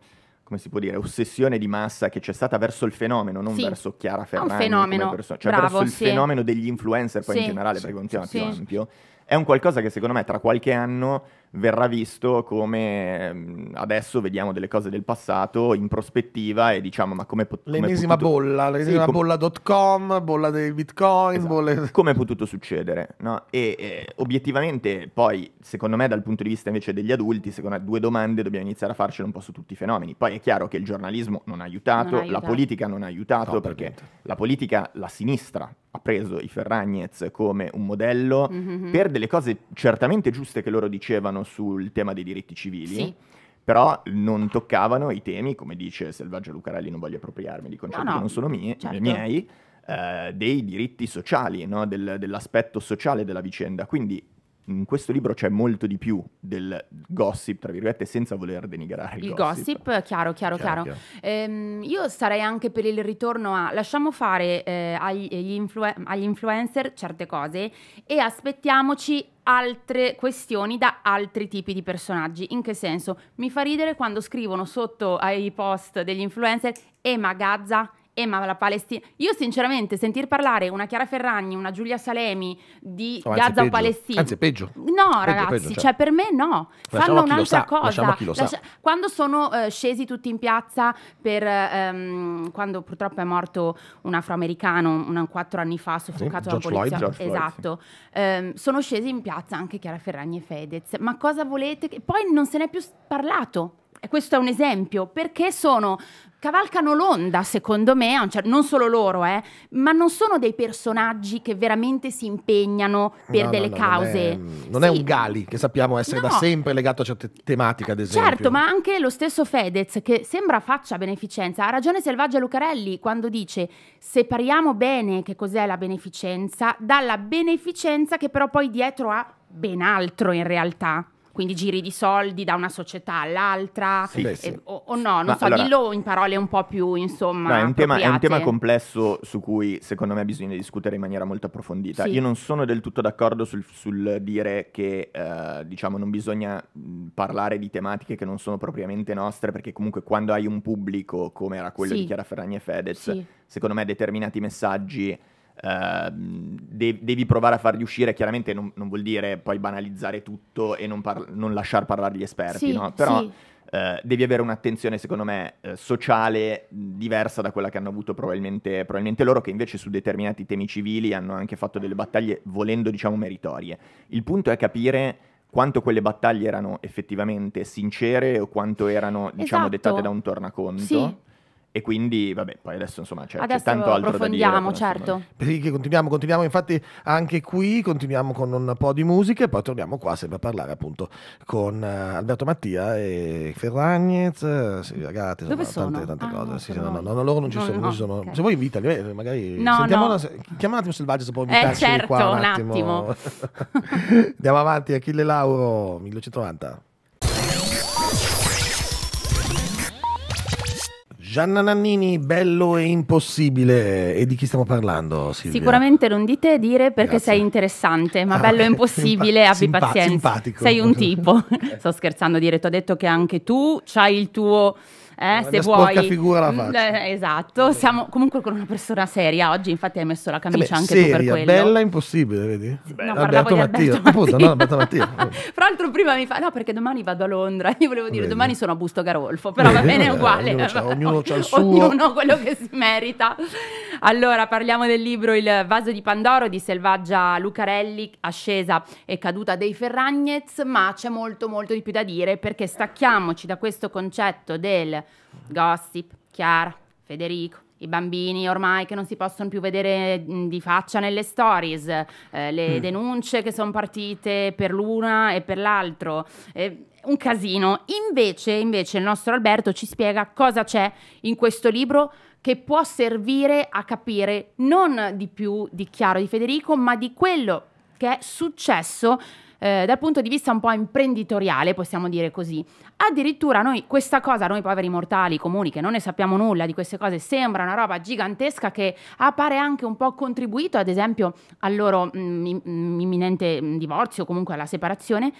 come si può dire, ossessione di massa che c'è stata verso il fenomeno, non sì. verso Chiara Ferragni un fenomeno. Persona, cioè Bravo, verso il sì. fenomeno degli influencer poi sì. in generale, perché è un tema più ampio è un qualcosa che secondo me tra qualche anno verrà visto come mm, adesso vediamo delle cose del passato in prospettiva e diciamo ma come pot- l'ennesima come potuto... bolla l'ennesima sì, bolla.com bolla dei bitcoin esatto. bolle... come è potuto succedere no? e, e, obiettivamente poi secondo me dal punto di vista invece degli adulti secondo me due domande dobbiamo iniziare a farcele un po' su tutti i fenomeni poi è chiaro che il giornalismo non ha aiutato, non ha aiutato. la politica non ha aiutato no, perché la politica la sinistra ha preso i Ferragnez come un modello mm-hmm. per delle cose certamente giuste che loro dicevano sul tema dei diritti civili. Sì. Però non toccavano i temi, come dice Selvaggio Lucarelli, non voglio appropriarmi di concetti no, no. che non sono mie, eh, certo. miei, eh, dei diritti sociali, no? Del, dell'aspetto sociale della vicenda. Quindi in questo libro c'è molto di più del gossip, tra virgolette, senza voler denigrare il, il gossip. gossip. Chiaro, chiaro, chiaro. chiaro. Ehm, io sarei anche per il ritorno a lasciamo fare eh, agli, influ- agli influencer certe cose e aspettiamoci altre questioni da altri tipi di personaggi. In che senso? Mi fa ridere quando scrivono sotto ai post degli influencer e eh, magazza eh, ma la Palestina. Io, sinceramente, sentir parlare una Chiara Ferragni, una Giulia Salemi di oh, Gaza o Palestina. Anzi, peggio. No, peggio, ragazzi, peggio, cioè. cioè. per me no. Lasciamo Fanno un'altra cosa. Lascia... Quando sono uh, scesi tutti in piazza per um, quando purtroppo è morto un afroamericano un, quattro anni fa, soffocato eh, dalla polizia. Floyd, esatto. Floyd, sì. um, sono scesi in piazza anche Chiara Ferragni e Fedez. Ma cosa volete? Che... Poi non se n'è più parlato questo è un esempio, perché sono cavalcano l'onda, secondo me, non solo loro, eh, ma non sono dei personaggi che veramente si impegnano per no, delle no, no, cause. Non, è, non sì. è, un Gali, che sappiamo essere da sempre legato a certe tematiche, ad esempio. Certo, ma anche lo stesso Fedez, che sembra faccia beneficenza, ha ragione Selvaggia Lucarelli quando dice separiamo bene che cos'è la beneficenza dalla beneficenza che però poi dietro ha ben altro in realtà quindi giri di soldi da una società all'altra sì, eh, sì. O, o, no, non Ma so, allora, dillo in parole un po' più insomma. No, è, un tema, è, un tema, complesso su cui secondo me bisogna discutere in maniera molto approfondita. Sì. Io non sono del tutto d'accordo sul, sul dire che eh, diciamo non bisogna mm, parlare di tematiche che non sono propriamente nostre perché comunque quando hai un pubblico come era quello di Chiara Ferragni e Fedez, secondo me determinati messaggi eh, devi, provare a farli uscire, chiaramente non, non, vuol dire poi banalizzare tutto e non, par- non lasciar parlare gli esperti, sì, no? Però... Sì. Uh, devi avere un'attenzione, secondo me, uh, sociale diversa da quella che hanno avuto probabilmente, probabilmente, loro, che invece su determinati temi civili hanno anche fatto delle battaglie, volendo, diciamo, meritorie. Il punto è capire quanto quelle battaglie erano effettivamente sincere o quanto erano, diciamo, esatto. dettate da un tornaconto. Sì. E quindi, vabbè, poi adesso insomma c'è, adesso c'è tanto altro da dire. Adesso certo. continuiamo, continuiamo infatti anche qui, continuiamo con un po' di musica e poi torniamo qua sempre a parlare appunto con eh, Alberto Mattia e Ferragnez, eh, Silvia Gatti, Dove sono? tante, tante ah, cose. No, sì, no, no, no, loro non ci no, sono, no, non ci sono. Okay. se vuoi invitali, eh, magari no, sentiamo no. Una, un attimo Selvaggio se può invitarci eh, certo, qua un attimo. Un attimo. Andiamo avanti, Achille Lauro, 1990. Gianna Nannini, bello e impossibile. E di chi stiamo parlando? Silvia? Sicuramente non di te dire perché Grazie. sei interessante, ma ah, bello e impossibile, abbi simpa pazienza. Simpatico. Sei un tipo. Sto scherzando, dire, ti ho detto che anche tu hai il tuo eh, se vuoi. Una figura la mm, faccia. Eh, esatto, siamo comunque con una persona seria. Oggi infatti hai messo la camicia eh beh, anche seria, per quello. bella impossibile, vedi? Beh, no, Alberto Mattia. Mattia. Appunto, no, Alberto Mattia. Fra l'altro prima mi fa, no perché domani vado a Londra, io volevo dire vedi. domani sono a Busto Garolfo, però vedi, va bene, è eh, uguale. Ognuno, ha il suo. Ognuno quello che si merita. Allora, parliamo del libro Il vaso di Pandoro di Selvaggia Lucarelli, ascesa e caduta dei Ferragnez, ma c'è molto molto di più da dire perché stacchiamoci da questo concetto del Gossip, Chiara, Federico, i bambini ormai che non si possono più vedere di faccia nelle stories, eh, le mm. denunce che sono partite per l'una e per l'altro. Eh, un casino. Invece, invece, il nostro Alberto ci spiega cosa c'è in questo libro che può servire a capire non di più di Chiaro di Federico, ma di quello che è successo eh, dal punto di vista un po' imprenditoriale, possiamo dire così, Addirittura noi questa cosa, noi poveri mortali comuni che non ne sappiamo nulla di queste cose, sembra una roba gigantesca che appare anche un po' contribuito ad esempio al loro mh, mm, mm, imminente mm, divorzio, comunque alla separazione.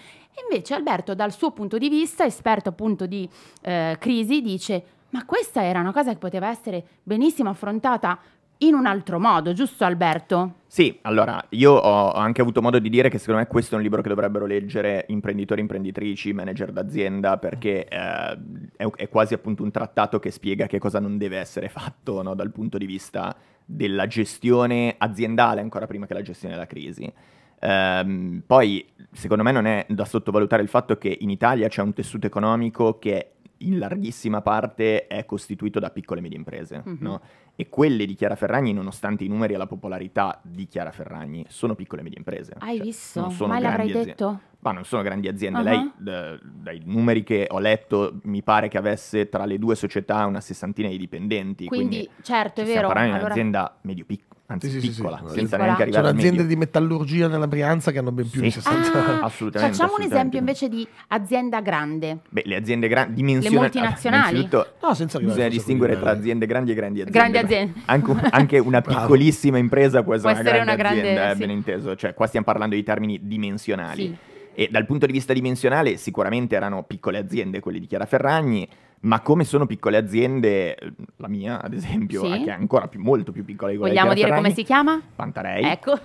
Invece Alberto dal suo punto di vista, esperto appunto di eh, crisi, dice ma questa era una cosa che poteva essere benissimo affrontata in un altro modo, giusto Alberto? Sì, allora io ho anche avuto modo di dire che secondo me questo è un libro che dovrebbero leggere imprenditori, imprenditrici, manager d'azienda, perché eh, è, è, quasi appunto un trattato che spiega che cosa non deve essere fatto no, dal punto di vista della gestione aziendale, ancora prima che la gestione della crisi. Ehm, poi, secondo me, non è da sottovalutare il fatto che in Italia c'è un tessuto economico che in larghissima parte è costituito da piccole e medie imprese, mm-hmm. no? E quelle di Chiara Ferragni, nonostante i numeri e la popolarità di Chiara Ferragni, sono piccole e medie imprese. Hai cioè, visto? Mai l'avrei aziende. detto? ma non sono grandi aziende. Uh-huh. Lei, d- dai numeri che ho letto, mi pare che avesse tra le due società una sessantina di dipendenti. Quindi, quindi certo, è vero. Stiamo parlando allora... di un'azienda medio piccola anzi sì, piccola, sì, sì, senza neanche arrivare Sono aziende di metallurgia nella Brianza che hanno ben più di 60 anni. Ah, assolutamente. Facciamo assolutamente. un esempio invece di azienda grande. Beh, le aziende grandi, dimensioni... Le multinazionali. No, senza Bisogna distinguere tra aziende grandi e grandi aziende. Grandi aziende. Anche, anche una piccolissima impresa può essere, può una, grande una grande azienda, eh, ben inteso. Cioè, qua stiamo parlando di termini dimensionali. Sì e dal punto di vista dimensionale sicuramente erano piccole aziende quelle di Chiara Ferragni, ma come sono piccole aziende, la mia ad esempio, sì. che è ancora più, molto più piccola di quella Vogliamo dire Ferragni, come si chiama? Pantarei. Ecco.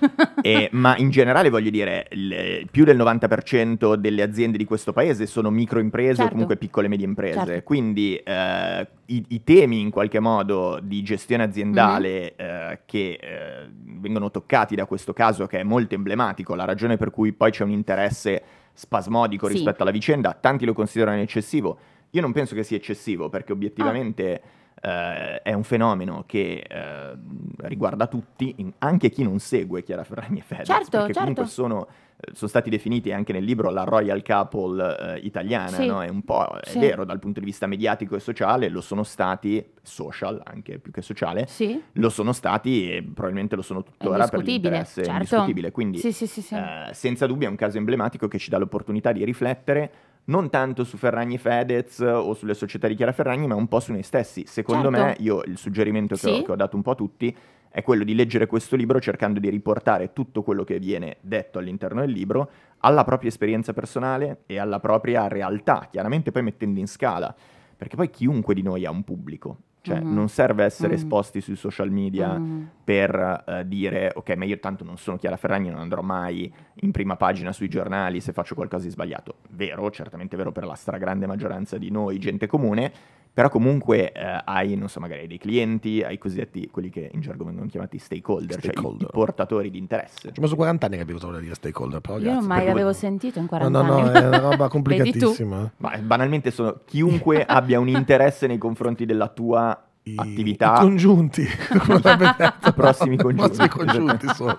e, eh, ma in generale voglio dire, il, più del 90% delle aziende di questo paese sono microimprese certo. o comunque piccole e medie imprese, certo. quindi eh, i, i, temi in qualche modo di gestione aziendale mm-hmm. eh, che eh, vengono toccati da questo caso che è molto emblematico, la ragione per cui poi c'è un interesse spasmodico sì. rispetto alla vicenda, tanti lo considerano eccessivo io non penso che sia eccessivo perché obiettivamente... Ah. Uh, è un fenomeno che uh, riguarda tutti, in, anche chi non segue Chiara Ferragni e Fedez, certo, perché certo. comunque sono, eh, sono, stati definiti anche nel libro la royal couple uh, italiana, sì. no? è un po' sì. vero dal punto di vista mediatico e sociale, lo sono stati, social anche più che sociale, sì. lo sono stati e probabilmente lo sono tuttora per l'interesse certo. indiscutibile, quindi senza dubbio è un caso emblematico che ci dà l'opportunità di riflettere non tanto su Ferragni Fedez eh, o sulle società di Chiara Ferragni, ma un po' su noi stessi. Secondo certo. me, io il suggerimento che, sì. ho, che ho dato un po' a tutti è quello di leggere questo libro cercando di riportare tutto quello che viene detto all'interno del libro alla propria esperienza personale e alla propria realtà, chiaramente poi mettendo in scala perché poi chiunque di noi ha un pubblico cioè, mm-hmm. non serve essere mm-hmm. esposti sui social media mm-hmm. per uh, dire, ok, ma io tanto non sono Chiara Ferragni, non andrò mai in prima pagina sui giornali se faccio qualcosa di sbagliato. Vero, certamente vero per la stragrande maggioranza di noi, gente comune, però comunque eh, hai, non so, magari dei clienti, hai cosiddetti, quelli che in gergo vengono chiamati stakeholder, stakeholder. cioè i, i, portatori di interesse. Ci ho messo 40 anni che abbiamo trovato dire stakeholder, però Io mai l'avevo come... sentito in 40 anni. No, no, è una roba complicatissima. Ma eh, banalmente sono chiunque abbia un interesse nei confronti della tua attività. I congiunti, come l'avete detto. Prossimi congiunti. Prossimi congiunti sono.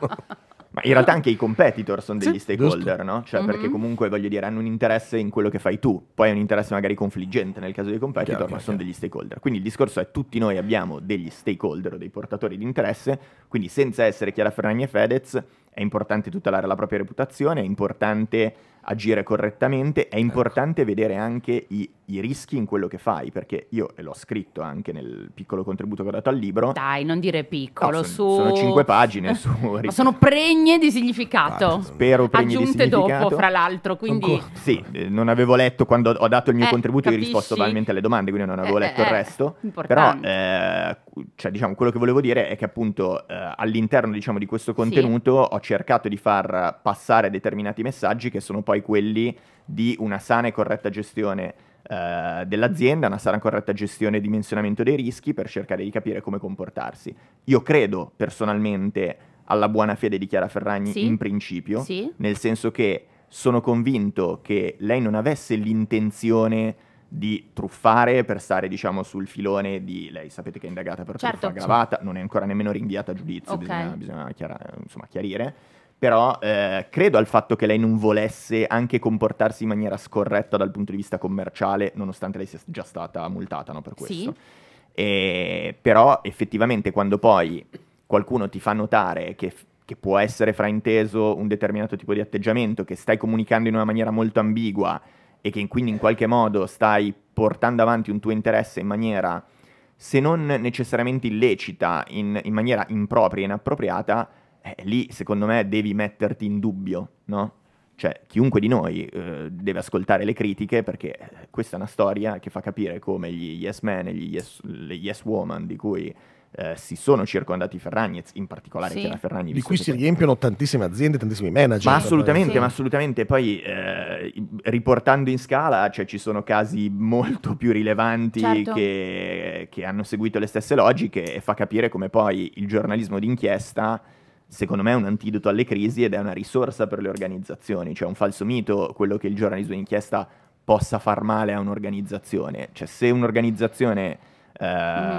Ma in realtà anche i competitor sono degli sì, stakeholder, giusto. no? Cioè, mm-hmm. perché comunque, voglio dire, hanno un interesse in quello che fai tu. Poi è un interesse magari confliggente nel caso dei competitor, chiaro, ma chiaro. sono degli stakeholder. Quindi il discorso è tutti noi abbiamo degli stakeholder o dei portatori di interesse, quindi senza essere Chiara Ferragni e Fedez è importante tutelare la propria reputazione, è importante agire correttamente, è ecco. importante ecco. vedere anche i i rischi in quello che fai, perché io l'ho scritto anche nel piccolo contributo che ho dato al libro. Dai, non dire piccolo, no, sono, su... sono cinque pagine su... Ma sono pregne di significato. Ah, spero pregne Aggiunte di significato. dopo, fra l'altro, quindi... Sì, eh, non avevo letto, quando ho dato il mio eh, contributo capisci? io ho risposto banalmente alle domande, quindi non avevo eh, letto il eh, resto. Importante. Però, eh, cioè, diciamo, quello che volevo dire è che appunto all'interno, diciamo, di questo contenuto sì. ho cercato di far passare determinati messaggi che sono poi quelli di una sana e corretta gestione eh, dell'azienda, una sana corretta gestione e dimensionamento dei rischi per cercare di capire come comportarsi. Io credo personalmente alla buona fede di Chiara Ferragni sì. in principio, sì. nel senso che sono convinto che lei non avesse l'intenzione di truffare per stare diciamo sul filone di lei sapete che è indagata per certo. truffa aggravata non è ancora nemmeno rinviata a giudizio okay. bisogna, bisogna chiara, insomma, chiarire però eh, credo al fatto che lei non volesse anche comportarsi in maniera scorretta dal punto di vista commerciale, nonostante lei sia già stata multata no, per questo. Sì. E, però effettivamente quando poi qualcuno ti fa notare che, che, può essere frainteso un determinato tipo di atteggiamento, che stai comunicando in una maniera molto ambigua e che quindi in qualche modo stai portando avanti un tuo interesse in maniera, se non necessariamente illecita, in, in maniera impropria, e inappropriata, eh, lì secondo me devi metterti in dubbio, no? Cioè, chiunque di noi eh, deve ascoltare le critiche perché eh, questa è una storia che fa capire come gli yes men e gli yes, le yes woman di cui eh, si sono circondati Ferragnez, in particolare sì. Chiara Ferragni. Di cui si riempiono tantissime aziende, tantissimi manager. Ma assolutamente, sì. ma assolutamente. Poi eh, riportando in scala, cioè, ci sono casi molto più rilevanti certo. che, che hanno seguito le stesse logiche e fa capire come poi il giornalismo d'inchiesta secondo me è un antidoto alle crisi ed è una risorsa per le organizzazioni, cioè un falso mito quello che il giornalismo d'inchiesta possa far male a un'organizzazione, cioè se un'organizzazione mm-hmm.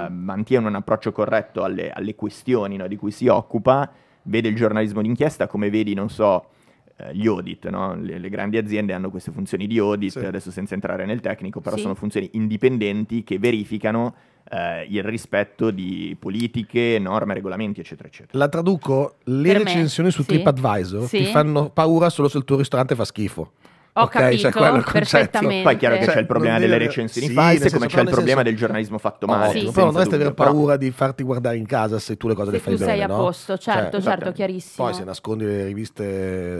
eh, mm. mantiene un approccio corretto alle, alle questioni no, di cui si occupa, vede il giornalismo d'inchiesta come vedi, non so, eh, gli audit, no? le, le, grandi aziende hanno queste funzioni di audit, sì. adesso senza entrare nel tecnico, però sì. sono funzioni indipendenti che verificano eh, il rispetto di politiche, norme, regolamenti, eccetera, eccetera. La traduco, le per recensioni me, su sì. TripAdvisor sì. ti fanno paura solo se il tuo ristorante fa schifo. Ho okay, cioè, capito, cioè perfettamente. Poi è chiaro che cioè, c'è il problema delle eh, recensioni sì, false, come c'è il problema senso... del giornalismo fatto oh, male. Sì. Però non dovresti avere paura però... di farti guardare in casa se tu le cose se le fai bene, Se tu sei bene, a posto, cioè, certo, cioè, certo, chiarissimo. Poi se nascondi le riviste,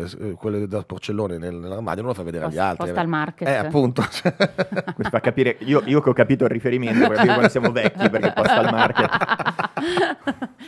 eh, quelle da porcellone nel, nell'armadio, non lo fai vedere agli altri. Eh. Posta al market. Eh, appunto. Mi cioè. fa capire, io, io, che ho capito il riferimento, poi capire quando siamo vecchi, perché postal market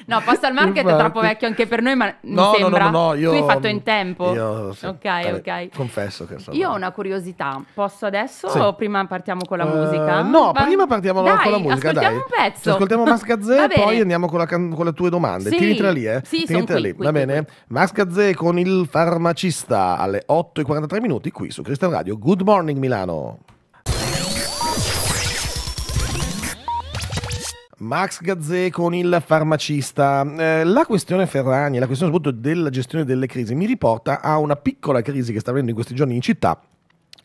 no, al Market è troppo vecchio anche per noi, ma no, mi sembra. No, no, no, io, tu hai fatto in mm, tempo. Io, sì, ok, eh, ok. Confesso che sono... Io ho una curiosità. Posso adesso sì. o prima partiamo con la uh, musica? No, Va... prima partiamo dai, con la musica. Ascoltiamo dai. un pezzo. Ci ascoltiamo Mascazze e poi andiamo con, la con le tue domande. Sì. tra lì, eh. Sì, Tienitela lì. Qui, Va qui, bene. Mascazze con il farmacista alle 8.43 minuti qui su Cristian Radio. Good morning Milano. Max Gazzè con il farmacista. Eh, la questione Ferragni, la questione soprattutto della gestione delle crisi, mi riporta a una piccola crisi che sta avendo in questi giorni in città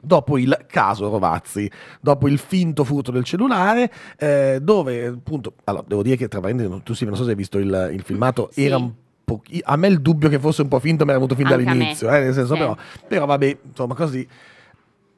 dopo il caso Rovazzi, dopo il finto furto del cellulare, eh, dove appunto, allora devo dire che tra parentesi, tu sì, non so se hai visto il, il filmato, sì. era un po', a me il dubbio che fosse un po' finto mi era venuto fin Anche dall'inizio, eh, nel senso sì. però, però vabbè, insomma così.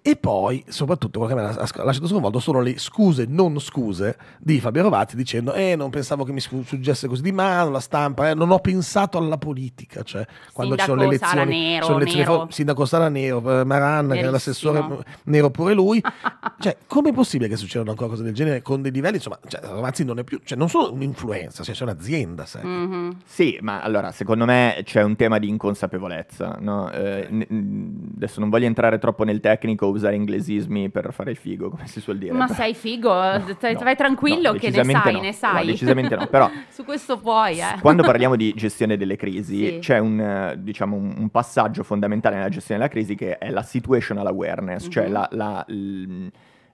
E poi, soprattutto, quello che mi ha lasciato sconvolto sono le scuse non scuse di Fabio Rovati dicendo: Eh, non pensavo che mi suggesse così di mano la stampa, eh, non ho pensato alla politica. Cioè, quando ci sono le elezioni, Nero, sono le elezioni Nero. sindaco Sara Nero, eh, Maran, che è l'assessore Nero pure lui. cioè, com'è possibile che succedano ancora cose del genere con dei livelli? Insomma, cioè, Rovati non è più, cioè, non solo un'influenza, cioè, c'è un'azienda. Mm-hmm. Sì, ma allora, secondo me c'è un tema di inconsapevolezza. No? Eh, n- adesso non voglio entrare troppo nel tecnico usare inglesismi per fare il figo, come si suol dire. Ma sei figo, no, no, vai tranquillo no, che ne sai, no. ne sai. No, decisamente no, però... Su questo puoi, eh. Quando parliamo di gestione delle crisi, sì. c'è un, diciamo, un, passaggio fondamentale nella gestione della crisi che è la situational awareness, cioè mm-hmm. cioè la... la l-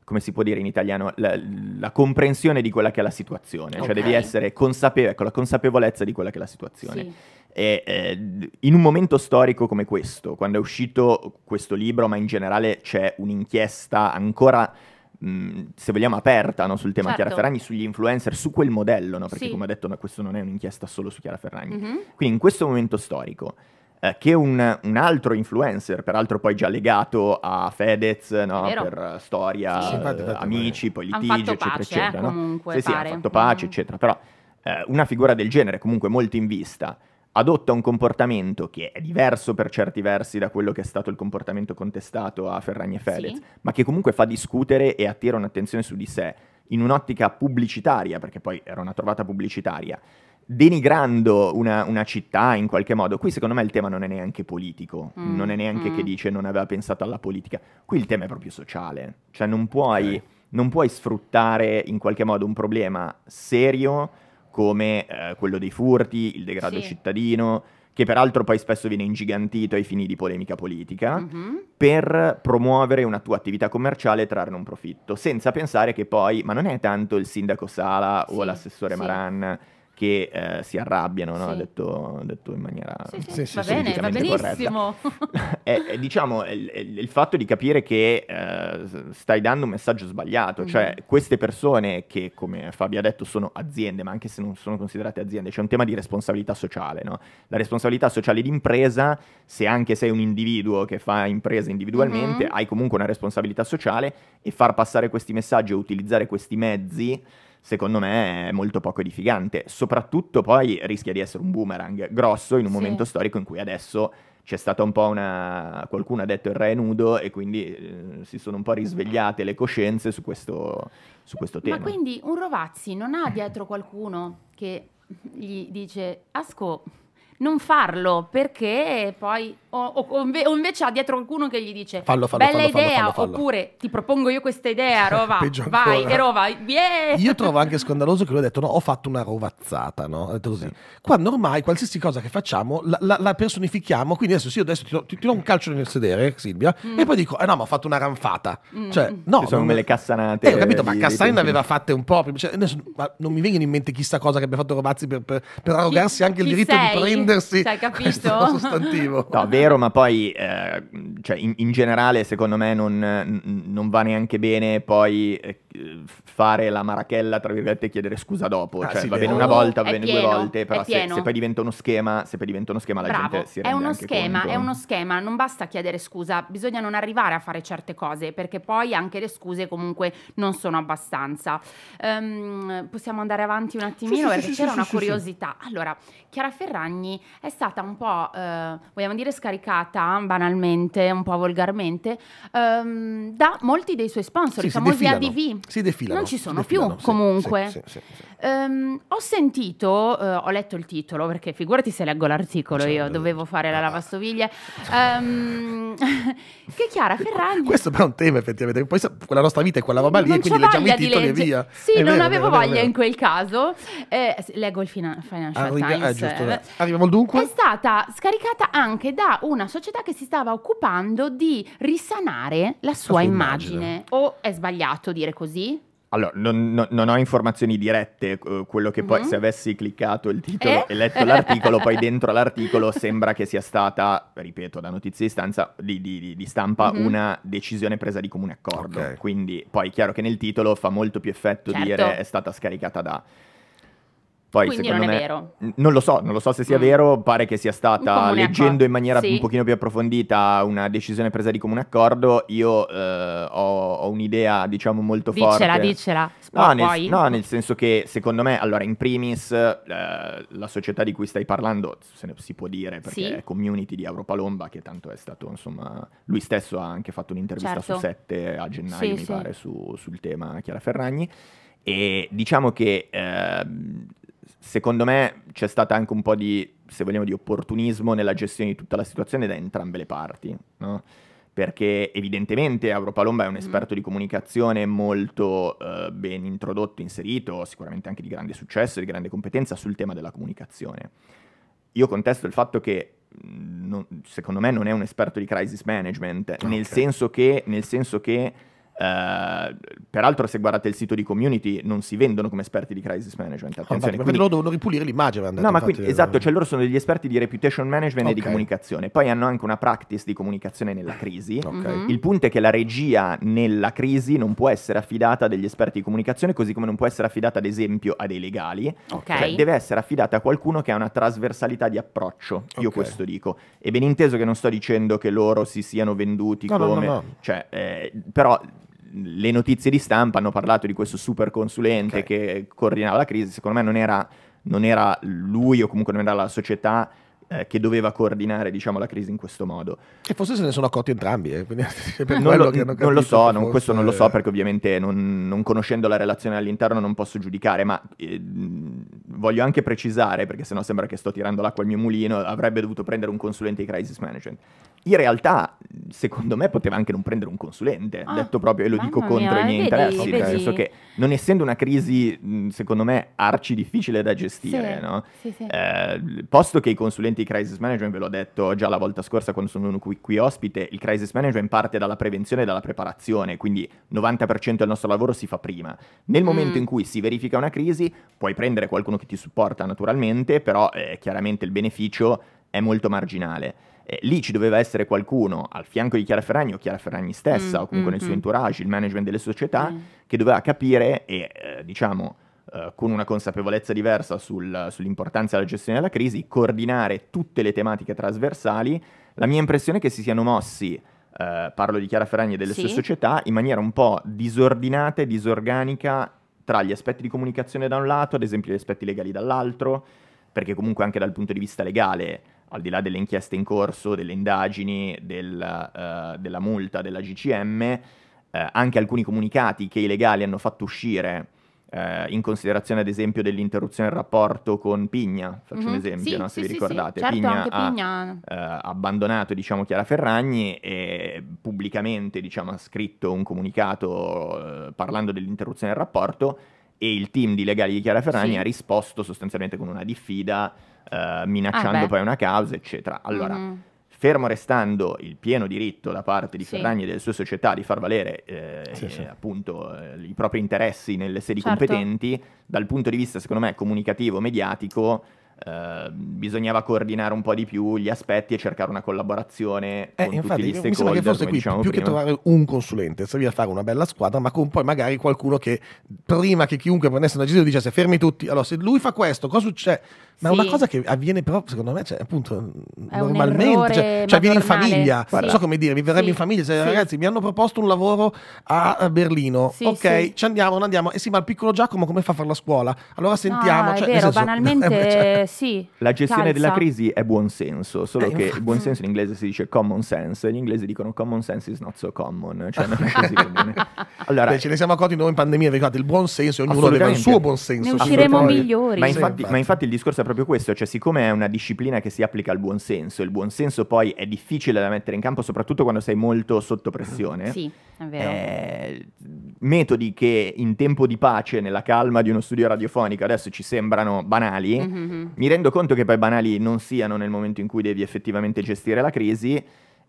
come si può dire in italiano, la, la, comprensione di quella che è la situazione, cioè devi essere consapevole, ecco, la consapevolezza di quella che è la situazione. Sì. E, eh, in un momento storico come questo, quando è uscito questo libro, ma in generale c'è un'inchiesta ancora Mh, se vogliamo, aperta no, sul tema certo. Chiara Ferragni, sugli influencer, su quel modello, no? perché sì. come ho detto no, questo non è un'inchiesta solo su Chiara Ferragni. Mm-hmm. Quindi in questo momento storico eh, che un, un, altro influencer, peraltro poi già legato a Fedez, per eh, storia, sì, eh, amici, poi litigio, eccetera, pace, eh, eccetera. Eh, comunque, sì, sì, pare. fatto pace, mm-hmm. eccetera. Però eh, una figura del genere, comunque molto in vista, adotta un comportamento che è diverso per certi versi da quello che è stato il comportamento contestato a Ferragni e Fedez, sì. ma che comunque fa discutere e attira un'attenzione su di sé in un'ottica pubblicitaria, perché poi era una trovata pubblicitaria, denigrando una, una città in qualche modo. Qui secondo me il tema non è neanche politico, mm. non è neanche mm. che dice non aveva pensato alla politica, qui il tema è proprio sociale, cioè non puoi, okay. non puoi sfruttare in qualche modo un problema serio come eh, quello dei furti, il degrado sì. cittadino, che peraltro poi spesso viene ingigantito ai fini di polemica politica, mm-hmm. per promuovere una tua attività commerciale e trarne un profitto, senza pensare che poi, ma non è tanto il sindaco Sala sì, o l'assessore sì. Maran che eh, si arrabbiano, no? sì. detto, detto, in maniera sì, sì. sì va bene, va benissimo. è, è, eh, eh, diciamo è, è, il fatto di capire che eh, stai dando un messaggio sbagliato, mm. cioè mm-hmm. queste persone che come Fabio ha detto sono aziende, ma anche se non sono considerate aziende, c'è un tema di responsabilità sociale, no? La responsabilità sociale d'impresa, se anche sei un individuo che fa impresa individualmente, mm-hmm. hai comunque una responsabilità sociale e far passare questi messaggi e utilizzare questi mezzi secondo me è molto poco edificante. Soprattutto poi rischia di essere un boomerang grosso in un sì. momento storico in cui adesso c'è stata un po' una... qualcuno ha detto il re è nudo e quindi eh, si sono un po' risvegliate le coscienze su questo, su questo tema. Ma quindi un Rovazzi non ha dietro qualcuno che gli dice Asco non farlo perché poi o, o, o, invece ha dietro qualcuno che gli dice fallo, fallo, bella fallo, idea oppure ti propongo io questa idea Rova vai e eh, Rova yeah! io trovo anche scandaloso che lui ha detto no ho fatto una rovazzata no? ha detto così quando ormai qualsiasi cosa che facciamo la, la, la personifichiamo quindi adesso sì io adesso ti, do, ti, ti do un calcio nel sedere Silvia mm. e poi dico eh no ma ho fatto una ranfata mm. cioè mm. no che sono non... le cassanate eh ho capito ma Cassain aveva fatte un po' cioè, adesso, non mi vengono in mente chissà cosa che abbia fatto Rovazzi per, per, per arrogarsi chi, anche il diritto sei? di prendere prendersi cioè, questo sostantivo. No, vero, ma poi eh, cioè, in, in, generale secondo me non, non va neanche bene poi eh, fare la marachella, tra virgolette, e chiedere scusa dopo. Ah, cioè, sì, va bene una volta, va bene pieno, due volte, però se, se, poi diventa uno schema, se poi diventa uno schema la Bravo, gente si rende È uno schema, conto. è uno schema, non basta chiedere scusa, bisogna non arrivare a fare certe cose, perché poi anche le scuse comunque non sono abbastanza. Um, possiamo andare avanti un attimino sì, perché sì, c'era una curiosità. Allora, Chiara Ferragni è stata un po', eh, vogliamo dire, scaricata banalmente, un po' volgarmente, ehm, da molti dei suoi sponsor, sì, famosi ABV. Si defilano. Non ci sono più sì, comunque. Sì, sì, um, ho sentito, eh, ho letto il titolo, perché figurati se leggo l'articolo, cioè, io certo. dovevo fare la ah. lavastoviglie, um, che Chiara Ferragni... Questo però è un tema effettivamente, poi quella nostra vita è quella roba lì, quindi leggiamo i titoli legge. e via. Sì, è non vero, avevo vero, voglia vero, in quel caso. Eh, leggo il fina- Financial Arrivi- eh, Times. Eh, giusto, eh. Arriviamo Diciamo dunque? È stata scaricata anche da una società che si stava occupando di risanare la sua, la sua immagine. immagine. O è sbagliato dire così? Allora, non, non, non, ho informazioni dirette, eh, quello che poi mm -hmm. se avessi cliccato il titolo eh? e letto l'articolo, poi dentro l'articolo sembra che sia stata, ripeto, da notizie di, stanza, di, di, di stampa, mm -hmm. una decisione presa di comune accordo. Okay. Quindi poi è chiaro che nel titolo fa molto più effetto certo. dire è stata scaricata da... Poi, Quindi secondo non me, è vero. Non lo so, non lo so se sia mm. vero, pare che sia stata, leggendo in maniera sì. un pochino più approfondita una decisione presa di comune accordo, io eh, ho, ho, un'idea, diciamo, molto dicela, forte. Dicela, dicela. No, nel, no, nel senso che, secondo me, allora, in primis, eh, la società di cui stai parlando, se ne si può dire, perché sì. è community di Europalomba, che tanto è stato, insomma, lui stesso ha anche fatto un'intervista certo. su 7 a gennaio, sì, mi pare, su, sul tema Chiara Ferragni. E diciamo che eh, secondo me c'è stato anche un po' di, se vogliamo, di opportunismo nella gestione di tutta la situazione da entrambe le parti, no? Perché evidentemente Auro Palomba è un mhm. esperto mm. di comunicazione molto eh, ben introdotto, inserito, sicuramente anche di grande successo, di grande competenza sul tema della comunicazione. Io contesto il fatto che mm, non, secondo me non è un esperto di crisis management, okay. nel senso che, nel senso che eh, peraltro, se guardate il sito di community, non si vendono come esperti di crisis management. Ah, attenzione, oh, quindi... loro devono ripulire l'immagine. no, ma quindi, esatto, eh. cioè loro sono degli esperti di reputation management okay. e di comunicazione. Poi hanno anche una practice di comunicazione nella crisi. Okay. Mhm. Il punto è che la regia nella crisi non può essere affidata a degli esperti di comunicazione, così come non può essere affidata, ad esempio, a dei legali. Okay. Cioè, deve essere affidata a qualcuno che ha una trasversalità di approccio. Io questo dico. E ben inteso che non sto dicendo che loro si siano venduti no, come. No, no, cioè, eh, però le notizie di stampa hanno parlato di questo super consulente okay. che coordinava la crisi, secondo me non era, non era lui o comunque non era la società eh, che doveva coordinare diciamo, la crisi in questo modo. E forse se ne sono accorti entrambi. Eh, non, lo, non, lo, so, non, questo non lo so perché ovviamente non, non, conoscendo la relazione all'interno non posso giudicare, ma eh, voglio anche precisare, perché sennò sembra che sto tirando l'acqua al mio mulino, avrebbe dovuto prendere un consulente di crisis management. In realtà, secondo me, poteva anche non prendere un consulente, ah, detto proprio, e lo dico mia, contro i miei vedi, interessi, vedi. nel senso che non essendo una crisi, secondo me, arci difficile da gestire, sì, no? sì, sì. Eh, posto che i consulenti di crisis management, ve l'ho detto già la volta scorsa quando sono qui, qui ospite, il crisis management parte dalla prevenzione e dalla preparazione, quindi 90% del nostro lavoro si fa prima. Nel momento mm. in cui si verifica una crisi, puoi prendere qualcuno che ti supporta naturalmente, però eh, chiaramente il beneficio è molto marginale. Eh, lì ci doveva essere qualcuno al fianco di Chiara Ferragni o Chiara Ferragni stessa mm, o comunque mm, nel suo mm. entourage, il management delle società, mm. che doveva capire e eh, diciamo eh, con una consapevolezza diversa sul, sull'importanza della gestione della crisi, coordinare tutte le tematiche trasversali. La mia impressione è che si siano mossi, eh, parlo di Chiara Ferragni e delle sì. sue società, in maniera un po' disordinata e disorganica tra gli aspetti di comunicazione da un lato, ad esempio gli aspetti legali dall'altro, perché comunque anche dal punto di vista legale al di là delle inchieste in corso, delle indagini, del, uh, della multa della GCM, uh, eh, anche alcuni comunicati che i legali hanno fatto uscire uh, in considerazione ad esempio dell'interruzione del rapporto con Pigna, faccio mm-hmm. un mhm. esempio, sì, no? se sì, vi ricordate, sì, certo, Pigna, ha Pigna... abbandonato diciamo, Chiara Ferragni e pubblicamente diciamo, ha scritto un comunicato parlando dell'interruzione del rapporto e il team di legali di Chiara Ferragni ha risposto sostanzialmente con una diffida eh, ah, minacciando ah, poi una causa, eccetera. Allora, mm-hmm. fermo restando il pieno diritto da parte di sì. Ferragni e delle sue società di far valere eh, sì, sì. Eh, appunto eh, i propri interessi nelle sedi certo. competenti, dal punto di vista, secondo me, comunicativo, mediatico, Uh, bisognava coordinare un po' di più gli aspetti e cercare una collaborazione eh, con infatti, tutti gli stakeholder. Mi che forse qui diciamo più prima. che trovare un consulente, serviva a fare una bella squadra, ma con poi magari qualcuno che prima che chiunque prendesse una decisione dicesse fermi tutti, allora se lui fa questo, cosa succede? Ma sì. una cosa che avviene però, secondo me, cioè, appunto, è normalmente, cioè, cioè avviene in famiglia. Sì. Non so come dire, vi sì. in famiglia, cioè, ragazzi, mi hanno proposto un lavoro a Berlino, ok, ci andiamo, non andiamo. E eh sì, ma il piccolo Giacomo come fa a fare la scuola? Allora sentiamo. No, cioè, è vero, senso, banalmente eh, cioè, sì. La gestione calza. della crisi è buon senso, solo eh, che infatti. buon senso in inglese si dice common sense, gli inglesi dicono common sense is not so common, cioè non è così comune. Allora, Beh, ce ne siamo accorti noi in pandemia, ricordate, il buon senso, ognuno aveva il suo buon senso. Ne usciremo migliori. Ma infatti, ma infatti il discorso è proprio questo, cioè siccome è una disciplina che si applica al buonsenso, il buonsenso poi è difficile da mettere in campo soprattutto quando sei molto sotto pressione, sì, è vero. Eh, metodi che in tempo di pace, nella calma di uno studio radiofonico, adesso ci sembrano banali, mm-hmm. mi rendo conto che poi banali non siano nel momento in cui devi effettivamente gestire la crisi,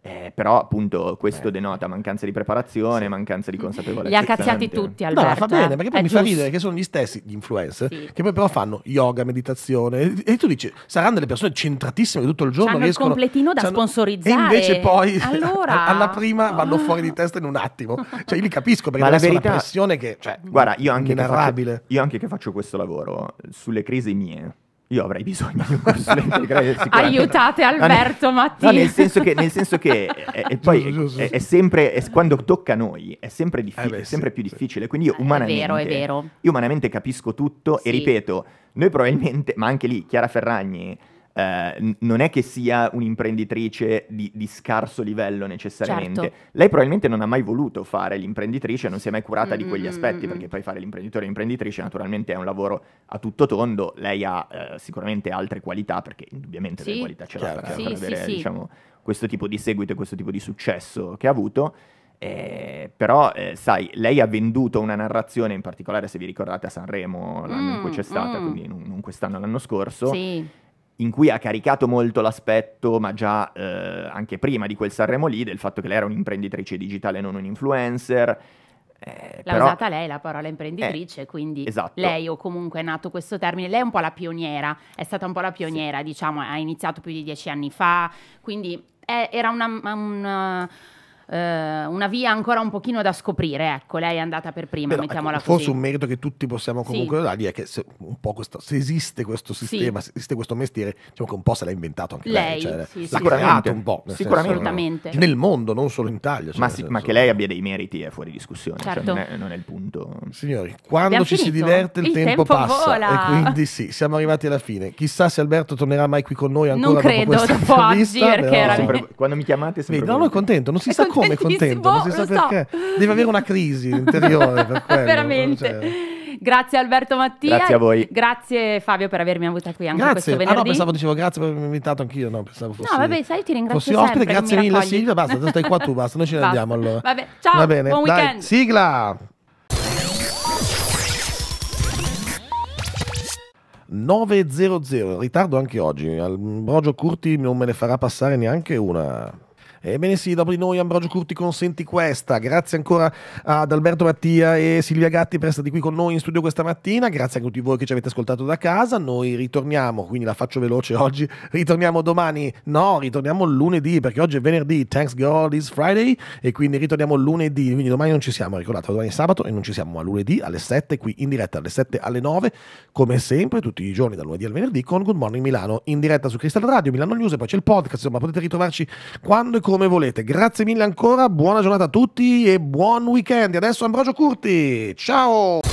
eh, però appunto questo Beh. denota mancanza di preparazione, sì. mancanza di consapevolezza. Li ha cazziati tutti Alberto. No, fa bene perché poi mi giusto. fa ridere che sono gli stessi gli influencer sì. che poi però fanno yoga, meditazione e tu dici saranno delle persone centratissime tutto il giorno. Hanno il completino da sponsorizzare. E invece poi allora... alla prima vanno fuori di testa in un attimo. Cioè io li capisco perché Ma la verità... una pressione che... Cioè, Guarda, io anche che, faccio, io anche che faccio questo lavoro sulle crisi mie io avrei bisogno di un consulente di aiutate Alberto no, Mattia no, nel senso che, nel senso che è, è, eh, eh, poi giusto, è, è sempre è, quando tocca a noi è sempre, diffi- eh beh, sempre più difficile quindi io umanamente, ah, è vero, è vero. io umanamente capisco tutto sì. e ripeto noi probabilmente ma anche lì Chiara Ferragni eh, non è che sia un'imprenditrice di, di scarso livello necessariamente. Certo. Lei probabilmente non ha mai voluto fare l'imprenditrice, non si è mai curata mm-hmm. di quegli aspetti, perché poi fare l'imprenditore e l'imprenditrice naturalmente è un lavoro a tutto tondo, lei ha eh, sicuramente altre qualità, perché indubbiamente sì. delle qualità ce l'ha, sì, per avere sì, diciamo, questo tipo di seguito e questo tipo di successo che ha avuto. Eh, però, eh, sai, lei ha venduto una narrazione, in particolare se vi ricordate a Sanremo, l'anno mm, in cui c'è stata, mm. quindi non, non, quest'anno, l'anno scorso, sì in cui ha caricato molto l'aspetto, ma già eh, anche prima di quel Sanremo lì, del fatto che lei era un'imprenditrice digitale, non un influencer. Eh, L'ha però... usata lei la parola imprenditrice, eh, quindi esatto. lei o comunque è nato questo termine, lei è un po' la pioniera, è stata un po' la pioniera, sì. diciamo, ha iniziato più di dieci anni fa, quindi è, era una, una eh, una via ancora un pochino da scoprire, ecco, lei è andata per prima, Però, mettiamola ecco, così. Forse un merito che tutti possiamo comunque sì. dargli è che se, questo, se, esiste questo sistema, sì. se esiste questo mestiere, diciamo che un po' se l'ha inventato anche lei, lei cioè, sì, l'ha creato un po', nel sicuramente. Senso, nel mondo, non solo in Italia. Cioè, ma, sì, ma, che lei abbia dei meriti è fuori discussione, cioè, certo. cioè, non, è, non, è, il punto. Signori, quando Abbiamo ci finito? si diverte il, il tempo, tempo, passa vola. e quindi sì, siamo arrivati alla fine. Chissà se Alberto tornerà mai qui con noi ancora non dopo credo, dopo oggi, perché però... sempre, quando mi chiamate sempre Vedi, no, è contento, non si sta sa come contento? Non si sa perché. So. Deve avere una crisi interiore per quello. Cioè. Veramente. Grazie Alberto Mattia. Grazie a voi. Grazie Fabio per avermi avuta qui anche grazie. questo venerdì. Ah no, pensavo dicevo grazie per avermi invitato anch'io, no, pensavo fossi No, vabbè, sai, ti ringrazio fossi sempre. grazie mille raccogli. Silvia, basta, stai qua tu, basta, noi ce ne basta. andiamo allora. Vabbè, ciao. Va bene. Buon Dai, weekend. sigla. 9.00, ritardo anche oggi. Al Brogio Curti non me ne farà passare neanche una. Ebbene sì, dopo di noi Ambrogio Curti consenti questa. Grazie ancora ad Alberto Mattia e Silvia Gatti per essere qui con noi in studio questa mattina. Grazie anche a tutti voi che ci avete ascoltato da casa. Noi ritorniamo, quindi la faccio veloce oggi. Ritorniamo domani, no, ritorniamo lunedì perché oggi è venerdì. Thanks God is Friday e quindi ritorniamo lunedì. Quindi domani non ci siamo, ricordate, domani è sabato e non ci siamo, ma lunedì alle 7 qui in diretta alle 7 alle 9 come sempre tutti i giorni dal lunedì al venerdì con Good Morning Milano in diretta su Cristal Radio, Milano News e poi c'è il podcast, insomma potete ritrovarci quando e come come volete. Grazie mille ancora, buona giornata a tutti e buon weekend. adesso Ambrogio Curti, ciao!